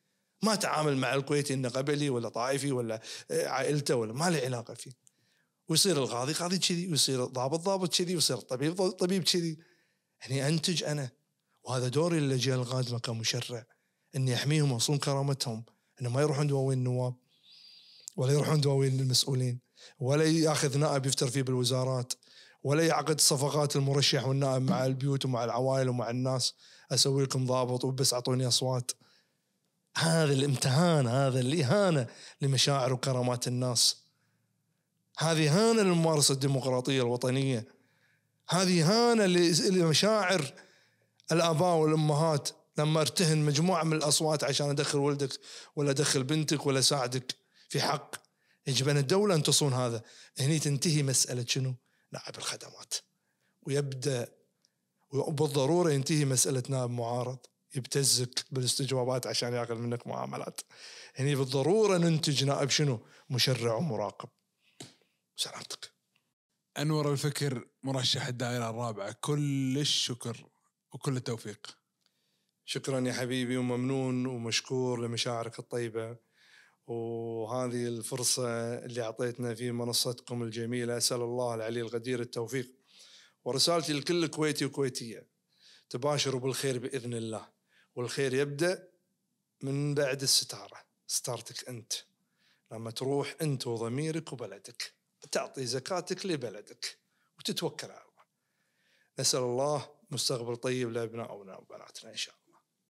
ما تعامل مع الكويتي انه قبلي ولا طائفي ولا آه، عائلته ولا ما له علاقه فيه ويصير القاضي قاضي كذي ويصير الضابط ضابط كذي ويصير الطبيب طبيب كذي يعني انتج انا وهذا دوري للاجيال القادمه كمشرع اني احميهم واصون كرامتهم انه ما يروحون دواوين النواب ولا يروحون دواوين المسؤولين ولا ياخذ نائب يفتر فيه بالوزارات ولا يعقد صفقات المرشح والنائب مع البيوت ومع العوائل ومع الناس اسوي لكم ضابط وبس اعطوني اصوات هذا الامتهان هذا الإهانة لمشاعر وكرامات الناس هذه إهانة للممارسة الديمقراطية الوطنية هذه إهانة لمشاعر الآباء والأمهات لما ارتهن مجموعة من الأصوات عشان أدخل ولدك ولا أدخل بنتك ولا أساعدك في حق يجب أن الدولة أن تصون هذا هني تنتهي مسألة شنو؟ نائب الخدمات ويبدأ وبالضرورة ينتهي مسألة نائب معارض يبتزك بالاستجوابات عشان ياخذ منك معاملات هني بالضروره ننتج نائب شنو مشرع ومراقب سلامتك انور الفكر مرشح الدائره الرابعه كل الشكر وكل التوفيق شكرا يا حبيبي وممنون ومشكور لمشاعرك الطيبه وهذه الفرصه اللي اعطيتنا في منصتكم الجميله اسال الله العلي القدير التوفيق ورسالتي لكل كويتي وكويتيه تباشروا بالخير باذن الله والخير يبدأ من بعد الستارة ستارتك أنت لما تروح أنت وضميرك وبلدك تعطي زكاتك لبلدك وتتوكل على الله نسأل الله مستقبل طيب لأبنائنا وبناتنا إن شاء الله